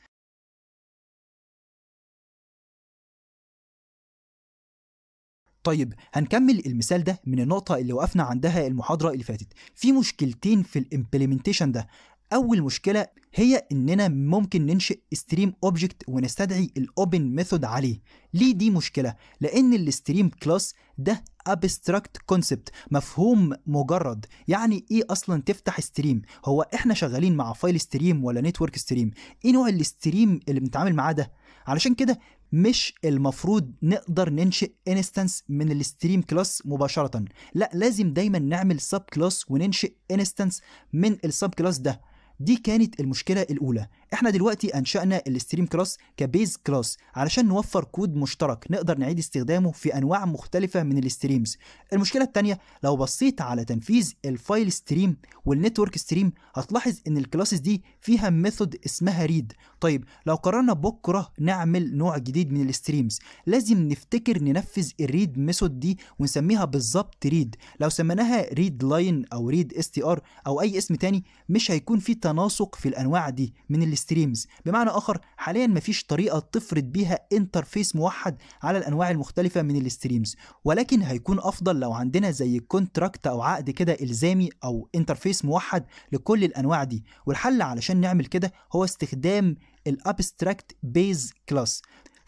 Speaker 2: طيب هنكمل المثال ده من النقطة اللي وقفنا عندها المحاضرة اللي فاتت في مشكلتين في الامبلمنتيشن ده أول مشكلة هي إننا ممكن ننشئ ستريم أوبجكت ونستدعي الأوبن ميثود عليه ليه دي مشكلة؟ لأن الستريم كلاس ده ابستراكت كونسبت مفهوم مجرد يعني ايه اصلا تفتح ستريم هو احنا شغالين مع فايل ستريم ولا نتورك ستريم ايه نوع الستريم اللي بنتعامل معاه ده علشان كده مش المفروض نقدر ننشئ انستنس من الستريم كلاس مباشره لا لازم دايما نعمل سب كلاس وننشئ انستنس من السب كلاس ده دي كانت المشكله الاولى احنا دلوقتي انشانا الاستريم كلاس كبيز كلاس علشان نوفر كود مشترك نقدر نعيد استخدامه في انواع مختلفه من الاستريمز المشكله الثانيه لو بصيت على تنفيذ الفايل ستريم والنتورك ستريم هتلاحظ ان الكلاسز دي فيها ميثود اسمها ريد طيب لو قررنا بكره نعمل نوع جديد من الستريمز لازم نفتكر ننفذ الريد ميثود دي ونسميها بالظبط ريد لو سميناها ريد لاين او ريد اس تي ار او اي اسم تاني مش هيكون في تناسق في الانواع دي من ستريمز بمعنى اخر حاليا مفيش طريقه تفرض بيها انترفيس موحد على الانواع المختلفه من الستريمز ولكن هيكون افضل لو عندنا زي كونتراكت او عقد كده الزامي او انترفيس موحد لكل الانواع دي والحل علشان نعمل كده هو استخدام الابستراكت بيز كلاس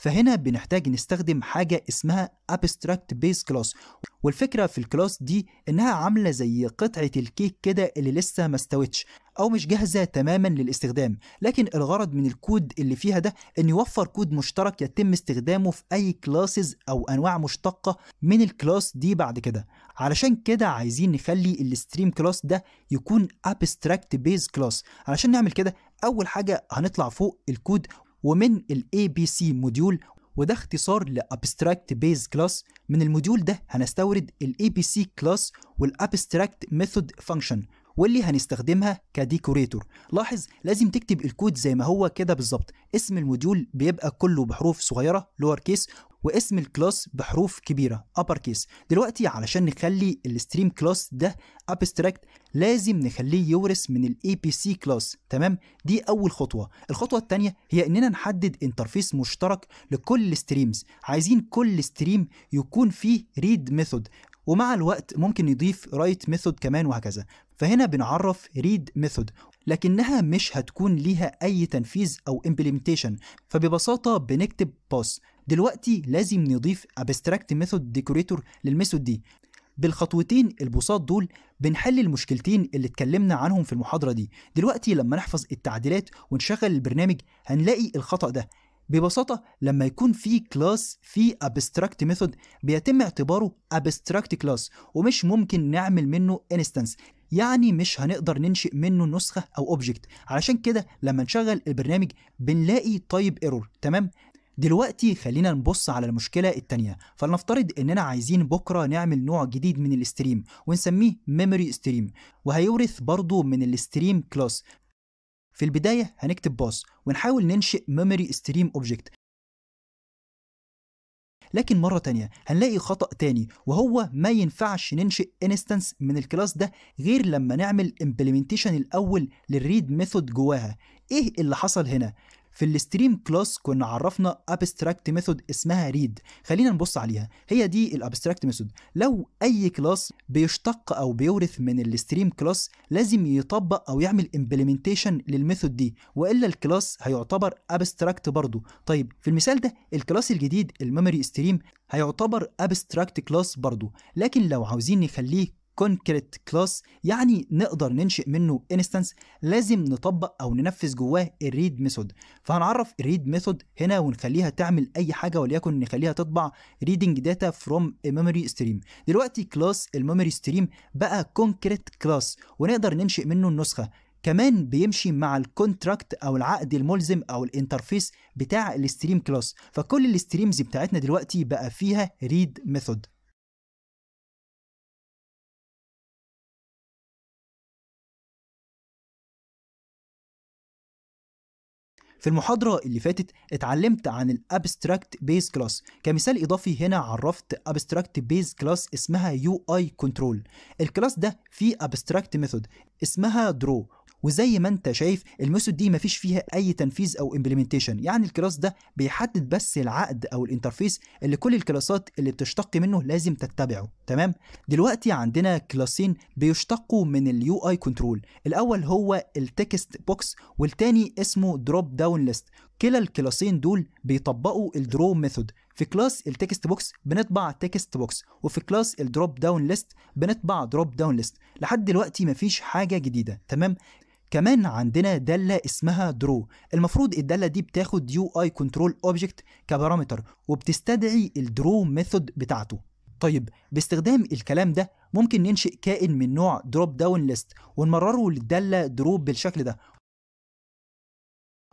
Speaker 2: فهنا بنحتاج نستخدم حاجة اسمها abstract base class والفكرة في الكلاس دي إنها عاملة زي قطعة الكيك كده اللي لسه ما استوتش أو مش جاهزة تماما للاستخدام لكن الغرض من الكود اللي فيها ده إن يوفر كود مشترك يتم استخدامه في أي كلاسز أو أنواع مشتقة من الكلاس دي بعد كده علشان كده عايزين نخلي الستريم كلاس ده يكون abstract base class علشان نعمل كده أول حاجة هنطلع فوق الكود ومن ال ABC موديول وده اختصار ل Abstract Base Class من الموديول ده هنستورد ال ABC Class وال Abstract Method Function واللي هنستخدمها كديكوريتور لاحظ لازم تكتب الكود زي ما هو كده بالظبط اسم الموديول بيبقى كله بحروف صغيره لور كيس واسم الكلاس بحروف كبيره ابر كيس دلوقتي علشان نخلي الستريم كلاس ده ابستراكت لازم نخليه يورث من الاي بي سي كلاس تمام دي اول خطوه الخطوه الثانيه هي اننا نحدد انترفيس مشترك لكل streams عايزين كل ستريم يكون فيه ريد ميثود ومع الوقت ممكن نضيف رايت ميثود كمان وهكذا فهنا بنعرف ريد ميثود لكنها مش هتكون ليها اي تنفيذ او امبلمنتيشن فببساطه بنكتب باس دلوقتي لازم نضيف ابستراكت ميثود ديكوريتور للميثود دي بالخطوتين البساط دول بنحل المشكلتين اللي اتكلمنا عنهم في المحاضرة دي دلوقتي لما نحفظ التعديلات ونشغل البرنامج هنلاقي الخطأ ده ببساطة لما يكون في كلاس في abstract method بيتم اعتباره abstract كلاس ومش ممكن نعمل منه instance يعني مش هنقدر ننشئ منه نسخة أو object علشان كده لما نشغل البرنامج بنلاقي طيب ايرور تمام دلوقتي خلينا نبص على المشكلة التانية فلنفترض اننا عايزين بكرة نعمل نوع جديد من الاستريم ونسميه ميموري ستريم وهيورث برضه من الاستريم كلاس في البداية هنكتب باص ونحاول ننشئ ميموري ستريم اوبجكت لكن مرة تانية هنلاقي خطأ تاني وهو ما ينفعش ننشئ انستنس من الكلاس ده غير لما نعمل implementation الأول للريد ميثود جواها ايه اللي حصل هنا في الستريم كلاس كنا عرفنا ابستراكت ميثود اسمها ريد خلينا نبص عليها هي دي الابستراكت ميثود لو اي كلاس بيشتق او بيورث من الستريم كلاس لازم يطبق او يعمل امبلمنتيشن للميثود دي والا الكلاس هيعتبر ابستراكت برضه طيب في المثال ده الكلاس الجديد الميموري ستريم هيعتبر ابستراكت كلاس برضه لكن لو عاوزين نخليه كونكريت كلاس يعني نقدر ننشئ منه انستنس لازم نطبق او ننفذ جواه الريد ميثود فهنعرف الريد ميثود هنا ونخليها تعمل اي حاجه وليكن نخليها تطبع ريدنج داتا فروم ميموري ستريم دلوقتي كلاس الميموري ستريم بقى كونكريت كلاس ونقدر ننشئ منه النسخه كمان بيمشي مع الكونتراكت او العقد الملزم او الانترفيس بتاع الستريم كلاس فكل الستريمز بتاعتنا دلوقتي بقى فيها
Speaker 1: ريد ميثود
Speaker 2: في المحاضرة اللي فاتت اتعلمت عن ال Abstract Base Class كمثال إضافي هنا عرفت Abstract Base Class اسمها UI Control الكلاس ده فيه Abstract Method اسمها Draw وزي ما انت شايف الميثود دي مفيش فيها اي تنفيذ او امبلمنتيشن يعني الكلاس ده بيحدد بس العقد او الانترفيس اللي كل الكلاسات اللي بتشتق منه لازم تتبعه تمام دلوقتي عندنا كلاسين بيشتقوا من اليو اي كنترول الاول هو التكست بوكس والتاني اسمه دروب داون ليست كلا الكلاسين دول بيطبقوا الدرو ميثود في كلاس التكست بوكس بنطبع تكست بوكس وفي كلاس الدروب داون ليست بنطبع دروب داون ليست لحد دلوقتي مفيش حاجه جديده تمام كمان عندنا دالة اسمها درو المفروض الدالة دي بتاخد يو اي كنترول اوبجكت كبارامتر وبتستدعي الدرو ميثود بتاعته طيب باستخدام الكلام ده ممكن ننشئ كائن من نوع دروب داون ليست ونمرره للدالة دروب بالشكل ده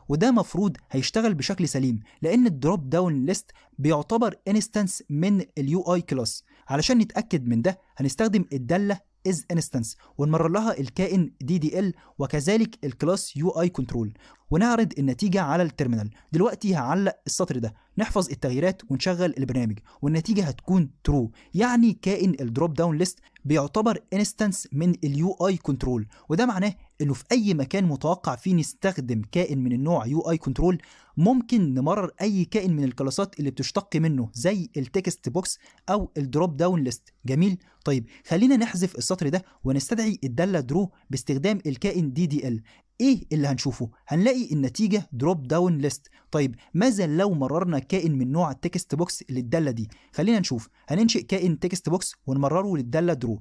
Speaker 2: وده مفروض هيشتغل بشكل سليم لان الدروب داون ليست بيعتبر انستنس من اليو اي كلاس علشان نتاكد من ده هنستخدم الداله is instance ونمرر لها الكائن دي دي ال وكذلك الكلاس UI control ونعرض النتيجة على الترمينال دلوقتي هعلق السطر ده نحفظ التغييرات ونشغل البرنامج والنتيجة هتكون true يعني كائن الدروب داون ليست بيعتبر instance من ال UI control وده معناه انه في اي مكان متوقع فيه نستخدم كائن من النوع يو اي كنترول ممكن نمرر اي كائن من الكلاسات اللي بتشتق منه زي التكست بوكس او الدروب داون ليست جميل طيب خلينا نحذف السطر ده ونستدعي الداله درو باستخدام الكائن دي دي ال ايه اللي هنشوفه هنلاقي النتيجه دروب داون ليست طيب ماذا لو مررنا كائن من نوع التكست بوكس للداله دي خلينا نشوف هننشئ كائن تكست بوكس ونمرره للداله درو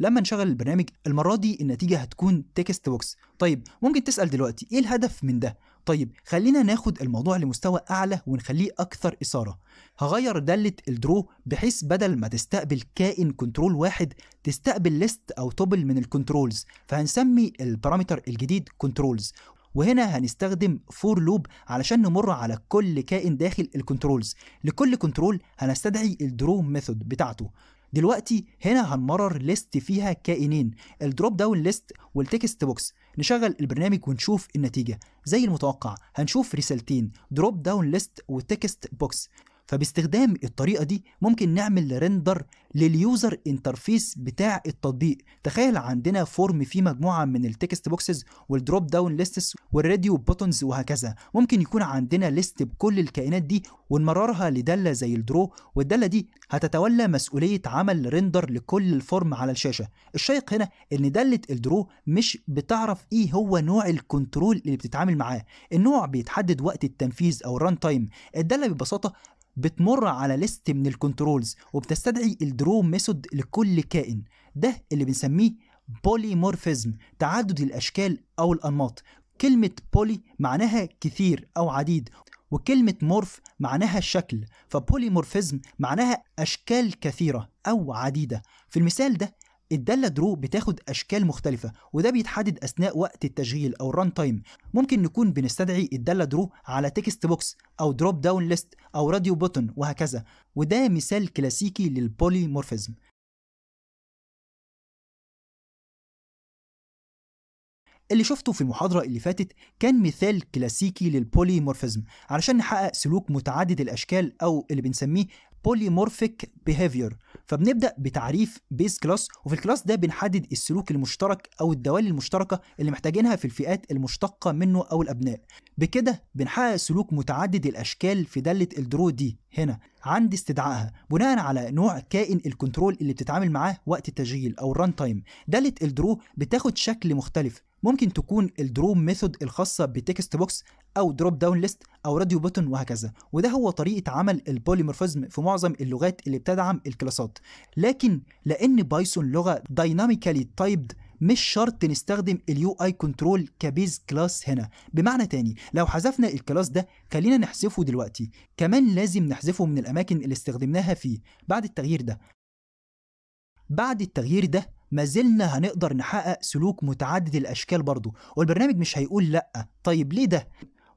Speaker 2: لما نشغل البرنامج المرة دي النتيجة هتكون تكست بوكس طيب ممكن تسأل دلوقتي إيه الهدف من ده؟ طيب خلينا ناخد الموضوع لمستوى أعلى ونخليه أكثر إثارة هغير دالة الدرو بحيث بدل ما تستقبل كائن كنترول واحد تستقبل ليست أو توبل من الكنترولز فهنسمي البارامتر الجديد كنترولز وهنا هنستخدم فور لوب علشان نمر على كل كائن داخل الكنترولز لكل كنترول هنستدعي الدرو ميثود بتاعته دلوقتي هنا هنمرر ليست فيها كائنين الدروب داون ليست والتكست بوكس نشغل البرنامج ونشوف النتيجه زي المتوقع هنشوف رسالتين دروب داون ليست وتكست بوكس فباستخدام الطريقة دي ممكن نعمل ريندر لليوزر انترفيس بتاع التطبيق تخيل عندنا فورم فيه مجموعة من التكست بوكسز والدروب داون ليستس والراديو بوتونز وهكذا ممكن يكون عندنا ليست بكل الكائنات دي ونمررها لدالة زي الدرو والدالة دي هتتولى مسؤولية عمل ريندر لكل الفورم على الشاشة الشيق هنا ان دالة الدرو مش بتعرف ايه هو نوع الكنترول اللي بتتعامل معاه النوع بيتحدد وقت التنفيذ او الران تايم الدالة ببساطة بتمر على ليست من الكنترولز وبتستدعي الدرو ميثود لكل كائن ده اللي بنسميه بوليمورفيزم تعدد الاشكال او الانماط كلمه بولي معناها كثير او عديد وكلمة مورف معناها الشكل فبوليمورفيزم معناها أشكال كثيرة أو عديدة في المثال ده الدالة درو بتاخد أشكال مختلفة وده بيتحدد أثناء وقت التشغيل أو الران تايم ممكن نكون بنستدعي الدالة درو على تكست بوكس أو دروب داون ليست أو راديو بوتون وهكذا وده مثال كلاسيكي للبوليمورفيزم
Speaker 1: اللي شفته في المحاضرة اللي فاتت
Speaker 2: كان مثال كلاسيكي للبوليمورفيزم علشان نحقق سلوك متعدد الأشكال أو اللي بنسميه بوليمورفيك بيهيفير فبنبدا بتعريف بيس كلاس وفي الكلاس ده بنحدد السلوك المشترك او الدوالي المشتركه اللي محتاجينها في الفئات المشتقه منه او الابناء بكده بنحقق سلوك متعدد الاشكال في داله الدرو دي هنا عند استدعائها بناء على نوع كائن الكنترول اللي بتتعامل معاه وقت التشغيل او الران تايم داله الدرو بتاخد شكل مختلف ممكن تكون الدرو ميثود الخاصه بتكست بوكس او دروب داون ليست او راديو بوتون وهكذا وده هو طريقه عمل البوليمورفيزم في معظم اللغات اللي بتدعم الكلاسات لكن لان بايثون لغه دايناميكالي تايبد مش شرط نستخدم اليو اي كنترول كبيز كلاس هنا بمعنى تاني لو حذفنا الكلاس ده خلينا نحذفه دلوقتي كمان لازم نحذفه من الاماكن اللي استخدمناها فيه بعد التغيير ده بعد التغيير ده ما زلنا هنقدر نحقق سلوك متعدد الاشكال برضه والبرنامج مش هيقول لا طيب ليه ده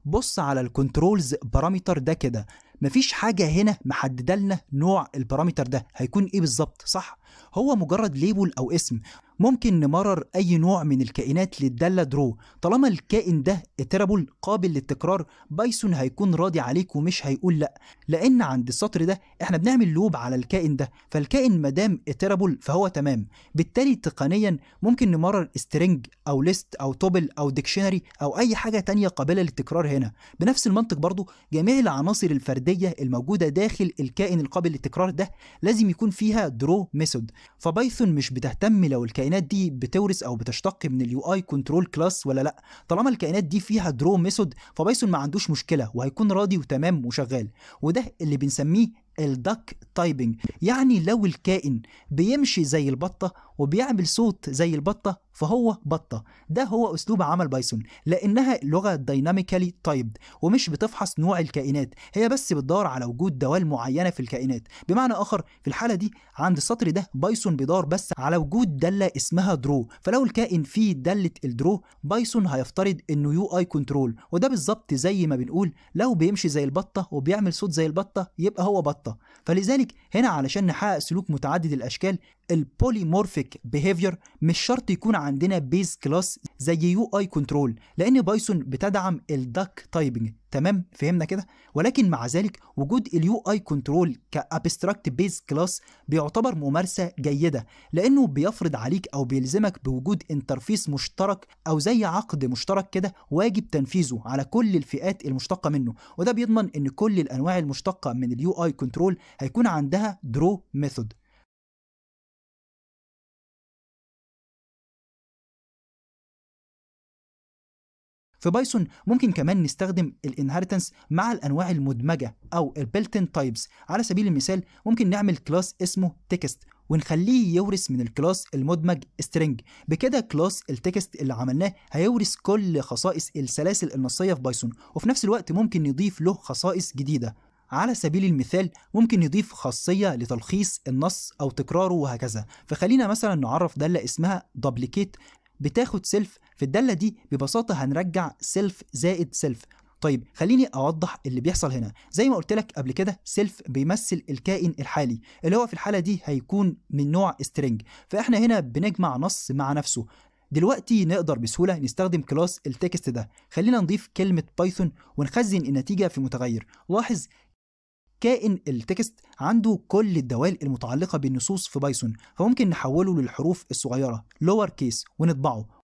Speaker 2: بص على الكنترولز بارامتر ده كده مفيش حاجه هنا محدده لنا نوع البارامتر ده هيكون ايه بالظبط صح هو مجرد ليبل او اسم ممكن نمرر اي نوع من الكائنات للداله درو طالما الكائن ده اتربل قابل للتكرار بايثون هيكون راضي عليك ومش هيقول لا لان عند السطر ده احنا بنعمل لوب على الكائن ده فالكائن مدام اتربل فهو تمام بالتالي تقنيا ممكن نمرر سترينج او ليست او توبل او ديكشنري او اي حاجه تانية قابله للتكرار هنا بنفس المنطق برضو جميع العناصر الفرديه العاديه الموجوده داخل الكائن القابل للتكرار ده لازم يكون فيها درو ميثود فبايثون مش بتهتم لو الكائنات دي بتورث او بتشتق من اليو اي كنترول كلاس ولا لا طالما الكائنات دي فيها درو ميثود فبايثون ما عندوش مشكله وهيكون راضي وتمام وشغال وده اللي بنسميه الدك تايبنج يعني لو الكائن بيمشي زي البطه وبيعمل صوت زي البطه فهو بطة ده هو أسلوب عمل بايثون لأنها لغة دايناميكالي تايبد ومش بتفحص نوع الكائنات هي بس بتدور على وجود دوال معينة في الكائنات بمعنى آخر في الحالة دي عند السطر ده بايثون بيدور بس على وجود دالة اسمها درو فلو الكائن فيه دالة الدرو بايثون هيفترض إنه يو آي كنترول وده بالظبط زي ما بنقول لو بيمشي زي البطة وبيعمل صوت زي البطة يبقى هو بطة فلذلك هنا علشان نحقق سلوك متعدد الأشكال البوليمورفيك بيهيفير مش شرط يكون عندنا بيز كلاس زي يو اي كنترول لان بايثون بتدعم الداك تايبنج تمام فهمنا كده ولكن مع ذلك وجود اليو اي كنترول كابستراكت بيز كلاس بيعتبر ممارسه جيده لانه بيفرض عليك او بيلزمك بوجود انترفيس مشترك او زي عقد مشترك كده واجب تنفيذه على كل الفئات المشتقه منه وده بيضمن ان كل الانواع المشتقه من اليو اي كنترول هيكون عندها درو ميثود في بايثون ممكن كمان نستخدم الانهرتنس مع الانواع المدمجه او البلتن تايبس على سبيل المثال ممكن نعمل كلاس اسمه تكست ونخليه يورث من الكلاس المدمج string بكده كلاس التكست اللي عملناه هيورث كل خصائص السلاسل النصيه في بايثون وفي نفس الوقت ممكن نضيف له خصائص جديده على سبيل المثال ممكن نضيف خاصية لتلخيص النص أو تكراره وهكذا فخلينا مثلا نعرف دالة اسمها دوبليكيت بتاخد سيلف في الدالة دي ببساطة هنرجع سيلف زائد سيلف طيب خليني اوضح اللي بيحصل هنا زي ما قلت لك قبل كده سيلف بيمثل الكائن الحالي اللي هو في الحاله دي هيكون من نوع سترينج فاحنا هنا بنجمع نص مع نفسه دلوقتي نقدر بسهولة نستخدم كلاس التكست ده خلينا نضيف كلمة بايثون ونخزن النتيجة في متغير لاحظ كائن التكست عنده كل الدوال المتعلقة بالنصوص في بايثون فممكن نحوله للحروف الصغيرة lower case ونطبعه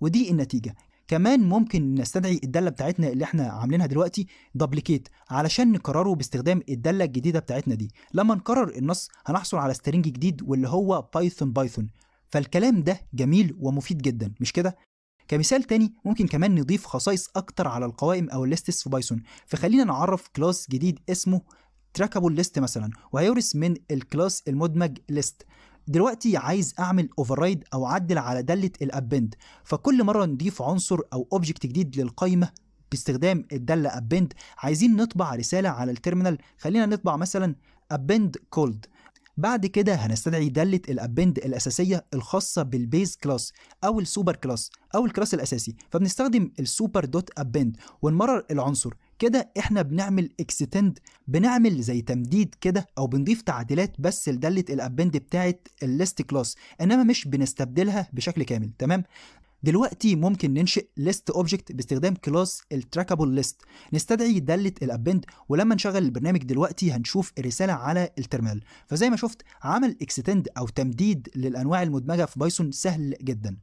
Speaker 2: ودي النتيجه كمان ممكن نستدعي الداله بتاعتنا اللي احنا عاملينها دلوقتي دبليكيت علشان نكرره باستخدام الداله الجديده بتاعتنا دي لما نكرر النص هنحصل على سترنج جديد واللي هو بايثون بايثون فالكلام ده جميل ومفيد جدا مش كده كمثال تاني ممكن كمان نضيف خصائص اكتر على القوائم او الليستس في بايثون فخلينا نعرف كلاس جديد اسمه تراكابل ليست مثلا وهيورث من الكلاس المدمج ليست دلوقتي عايز اعمل اوفررايد او اعدل على داله الابند فكل مره نضيف عنصر او اوبجكت جديد للقائمه باستخدام الداله ابند عايزين نطبع رساله على التيرمينال خلينا نطبع مثلا ابند كولد بعد كده هنستدعي دالة الابند الأساسية الخاصة بالبيز كلاس أو السوبر كلاس أو الكلاس الأساسي فبنستخدم السوبر دوت ابند ونمرر العنصر كده احنا بنعمل اكستند بنعمل زي تمديد كده او بنضيف تعديلات بس لداله الابند بتاعه الليست كلاس انما مش بنستبدلها بشكل كامل تمام دلوقتي ممكن ننشئ ليست اوبجكت باستخدام كلاس التراكابل ليست نستدعي داله الابند ولما نشغل البرنامج دلوقتي هنشوف الرساله على الترمال فزي ما شفت عمل اكستند او تمديد للانواع
Speaker 1: المدمجه في بايثون سهل جدا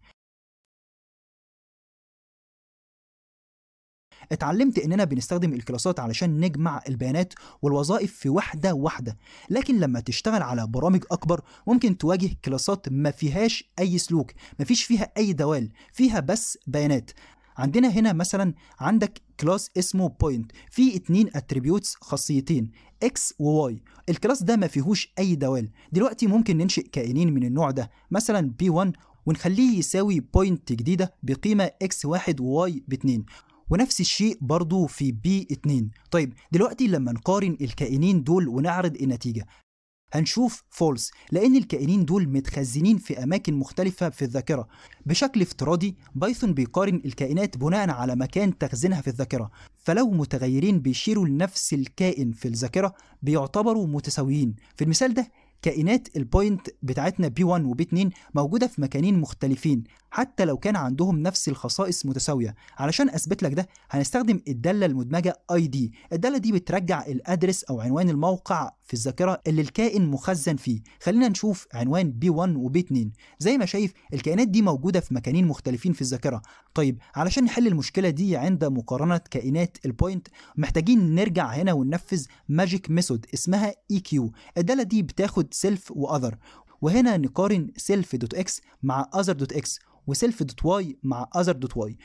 Speaker 2: اتعلمت اننا بنستخدم الكلاسات علشان نجمع البيانات والوظائف في وحده واحده لكن لما تشتغل على برامج اكبر ممكن تواجه كلاسات ما فيهاش اي سلوك ما فيش فيها اي دوال فيها بس بيانات عندنا هنا مثلا عندك كلاس اسمه بوينت فيه اتنين اتريبيوتس خاصيتين اكس وواي الكلاس ده ما فيهوش اي دوال دلوقتي ممكن ننشئ كائنين من النوع ده مثلا بي 1 ونخليه يساوي بوينت جديدة بقيمة x1 وواي ب2 ونفس الشيء برضو في بي 2 طيب دلوقتي لما نقارن الكائنين دول ونعرض النتيجة هنشوف فولس لأن الكائنين دول متخزنين في أماكن مختلفة في الذاكرة بشكل افتراضي بايثون بيقارن الكائنات بناء على مكان تخزينها في الذاكرة فلو متغيرين بيشيروا لنفس الكائن في الذاكرة بيعتبروا متساويين في المثال ده كائنات البوينت بتاعتنا بي 1 وبي 2 موجوده في مكانين مختلفين حتى لو كان عندهم نفس الخصائص متساويه علشان اثبت لك ده هنستخدم الداله المدمجه اي دي الداله دي بترجع الادرس او عنوان الموقع في الذاكره اللي الكائن مخزن فيه خلينا نشوف عنوان بي 1 وبي 2 زي ما شايف الكائنات دي موجوده في مكانين مختلفين في الذاكره طيب علشان نحل المشكله دي عند مقارنه كائنات البوينت محتاجين نرجع هنا وننفذ ماجيك ميثود اسمها اي e كيو الداله دي بتاخد سيلف واذر وهنا نقارن self.x مع other.x وسيلف دوت واي مع اذر دوت واي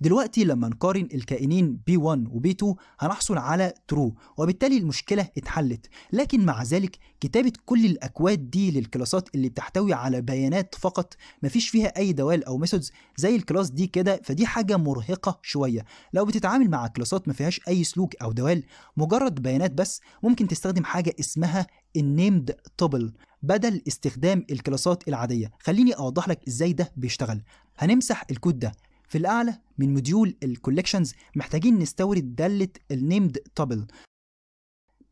Speaker 2: دلوقتي لما نقارن الكائنين 1 وبي وB2 هنحصل على ترو وبالتالي المشكلة اتحلت لكن مع ذلك كتابة كل الأكواد دي للكلاسات اللي بتحتوي على بيانات فقط مفيش فيها أي دوال أو ميثودز زي الكلاس دي كده فدي حاجة مرهقة شوية لو بتتعامل مع كلاسات مفيهاش أي سلوك أو دوال مجرد بيانات بس ممكن تستخدم حاجة اسمها النيمد توبل بدل استخدام الكلاسات العادية خليني أوضح لك إزاي ده بيشتغل هنمسح الكود ده في الأعلى من موديول الكولكشنز محتاجين نستورد دالة النيمد تابل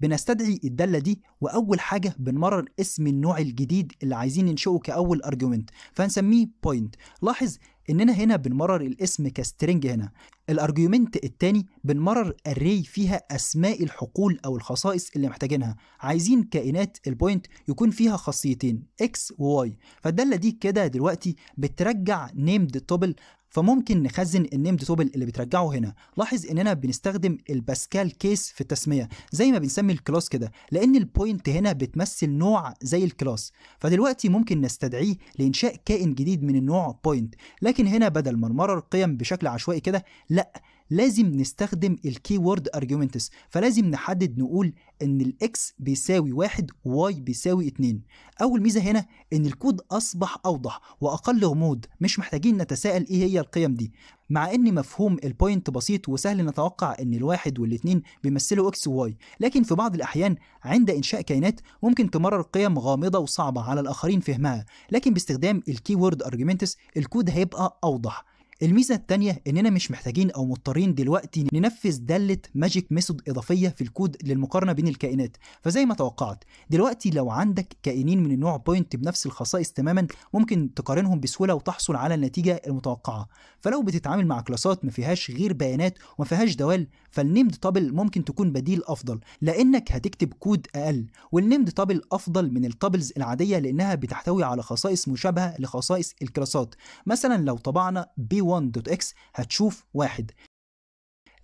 Speaker 2: بنستدعي الدالة دي وأول حاجة بنمرر اسم النوع الجديد اللي عايزين ننشئه كأول أرجيومنت فهنسميه بوينت لاحظ اننا هنا بنمرر الاسم كسترنج هنا الارجيومنت الثاني بنمرر الري فيها اسماء الحقول او الخصائص اللي محتاجينها عايزين كائنات البوينت يكون فيها خاصيتين اكس وواي فالداله دي كده دلوقتي بترجع نيمد توبل فممكن نخزن النيمد توبل اللي بترجعه هنا لاحظ اننا بنستخدم الباسكال كيس في التسميه زي ما بنسمي الكلاس كده لان البوينت هنا بتمثل نوع زي الكلاس فدلوقتي ممكن نستدعيه لانشاء كائن جديد من النوع بوينت لكن هنا بدل ما نمرر قيم بشكل عشوائي كده لا لازم نستخدم الكي وورد ارجيومنتس فلازم نحدد نقول ان الاكس بيساوي واحد وواي بيساوي اتنين اول ميزه هنا ان الكود اصبح اوضح واقل غموض مش محتاجين نتساءل ايه هي القيم دي مع ان مفهوم البوينت بسيط وسهل نتوقع ان الواحد والاتنين بيمثلوا اكس وواي لكن في بعض الاحيان عند انشاء كائنات ممكن تمرر قيم غامضه وصعبه على الاخرين فهمها لكن باستخدام الكي وورد ارجيومنتس الكود هيبقى اوضح الميزه الثانيه اننا مش محتاجين او مضطرين دلوقتي ننفذ داله ماجيك ميثود اضافيه في الكود للمقارنه بين الكائنات فزي ما توقعت دلوقتي لو عندك كائنين من النوع بوينت بنفس الخصائص تماما ممكن تقارنهم بسهوله وتحصل على النتيجه المتوقعه فلو بتتعامل مع كلاسات ما فيهاش غير بيانات وما فيهاش دوال فالنيمد تابل ممكن تكون بديل افضل لانك هتكتب كود اقل والنيمد تابل افضل من التابلز العاديه لانها بتحتوي على خصائص مشابهه لخصائص الكلاسات مثلا لو طبعنا بي 1x هتشوف واحد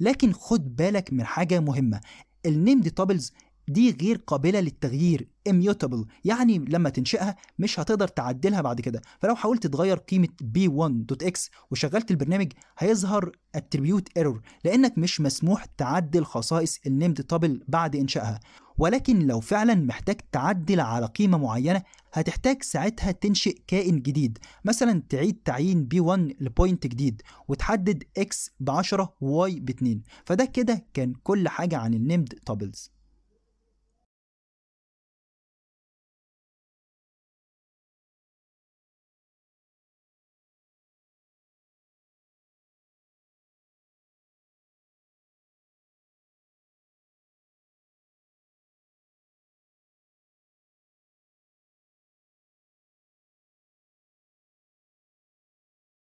Speaker 2: لكن خد بالك من حاجة مهمة النيمد تابلز دي غير قابلة للتغيير immutable يعني لما تنشئها مش هتقدر تعدلها بعد كده فلو حاولت تغير قيمة b1.x وشغلت البرنامج هيظهر attribute error لأنك مش مسموح تعدل خصائص النيمد تابل بعد إنشائها ولكن لو فعلا محتاج تعدل على قيمة معينة هتحتاج ساعتها تنشئ كائن جديد مثلا تعيد تعيين بي 1 لبوينت جديد وتحدد X ب 10 و Y ب 2 فده كده كان كل حاجة عن النمد تابلز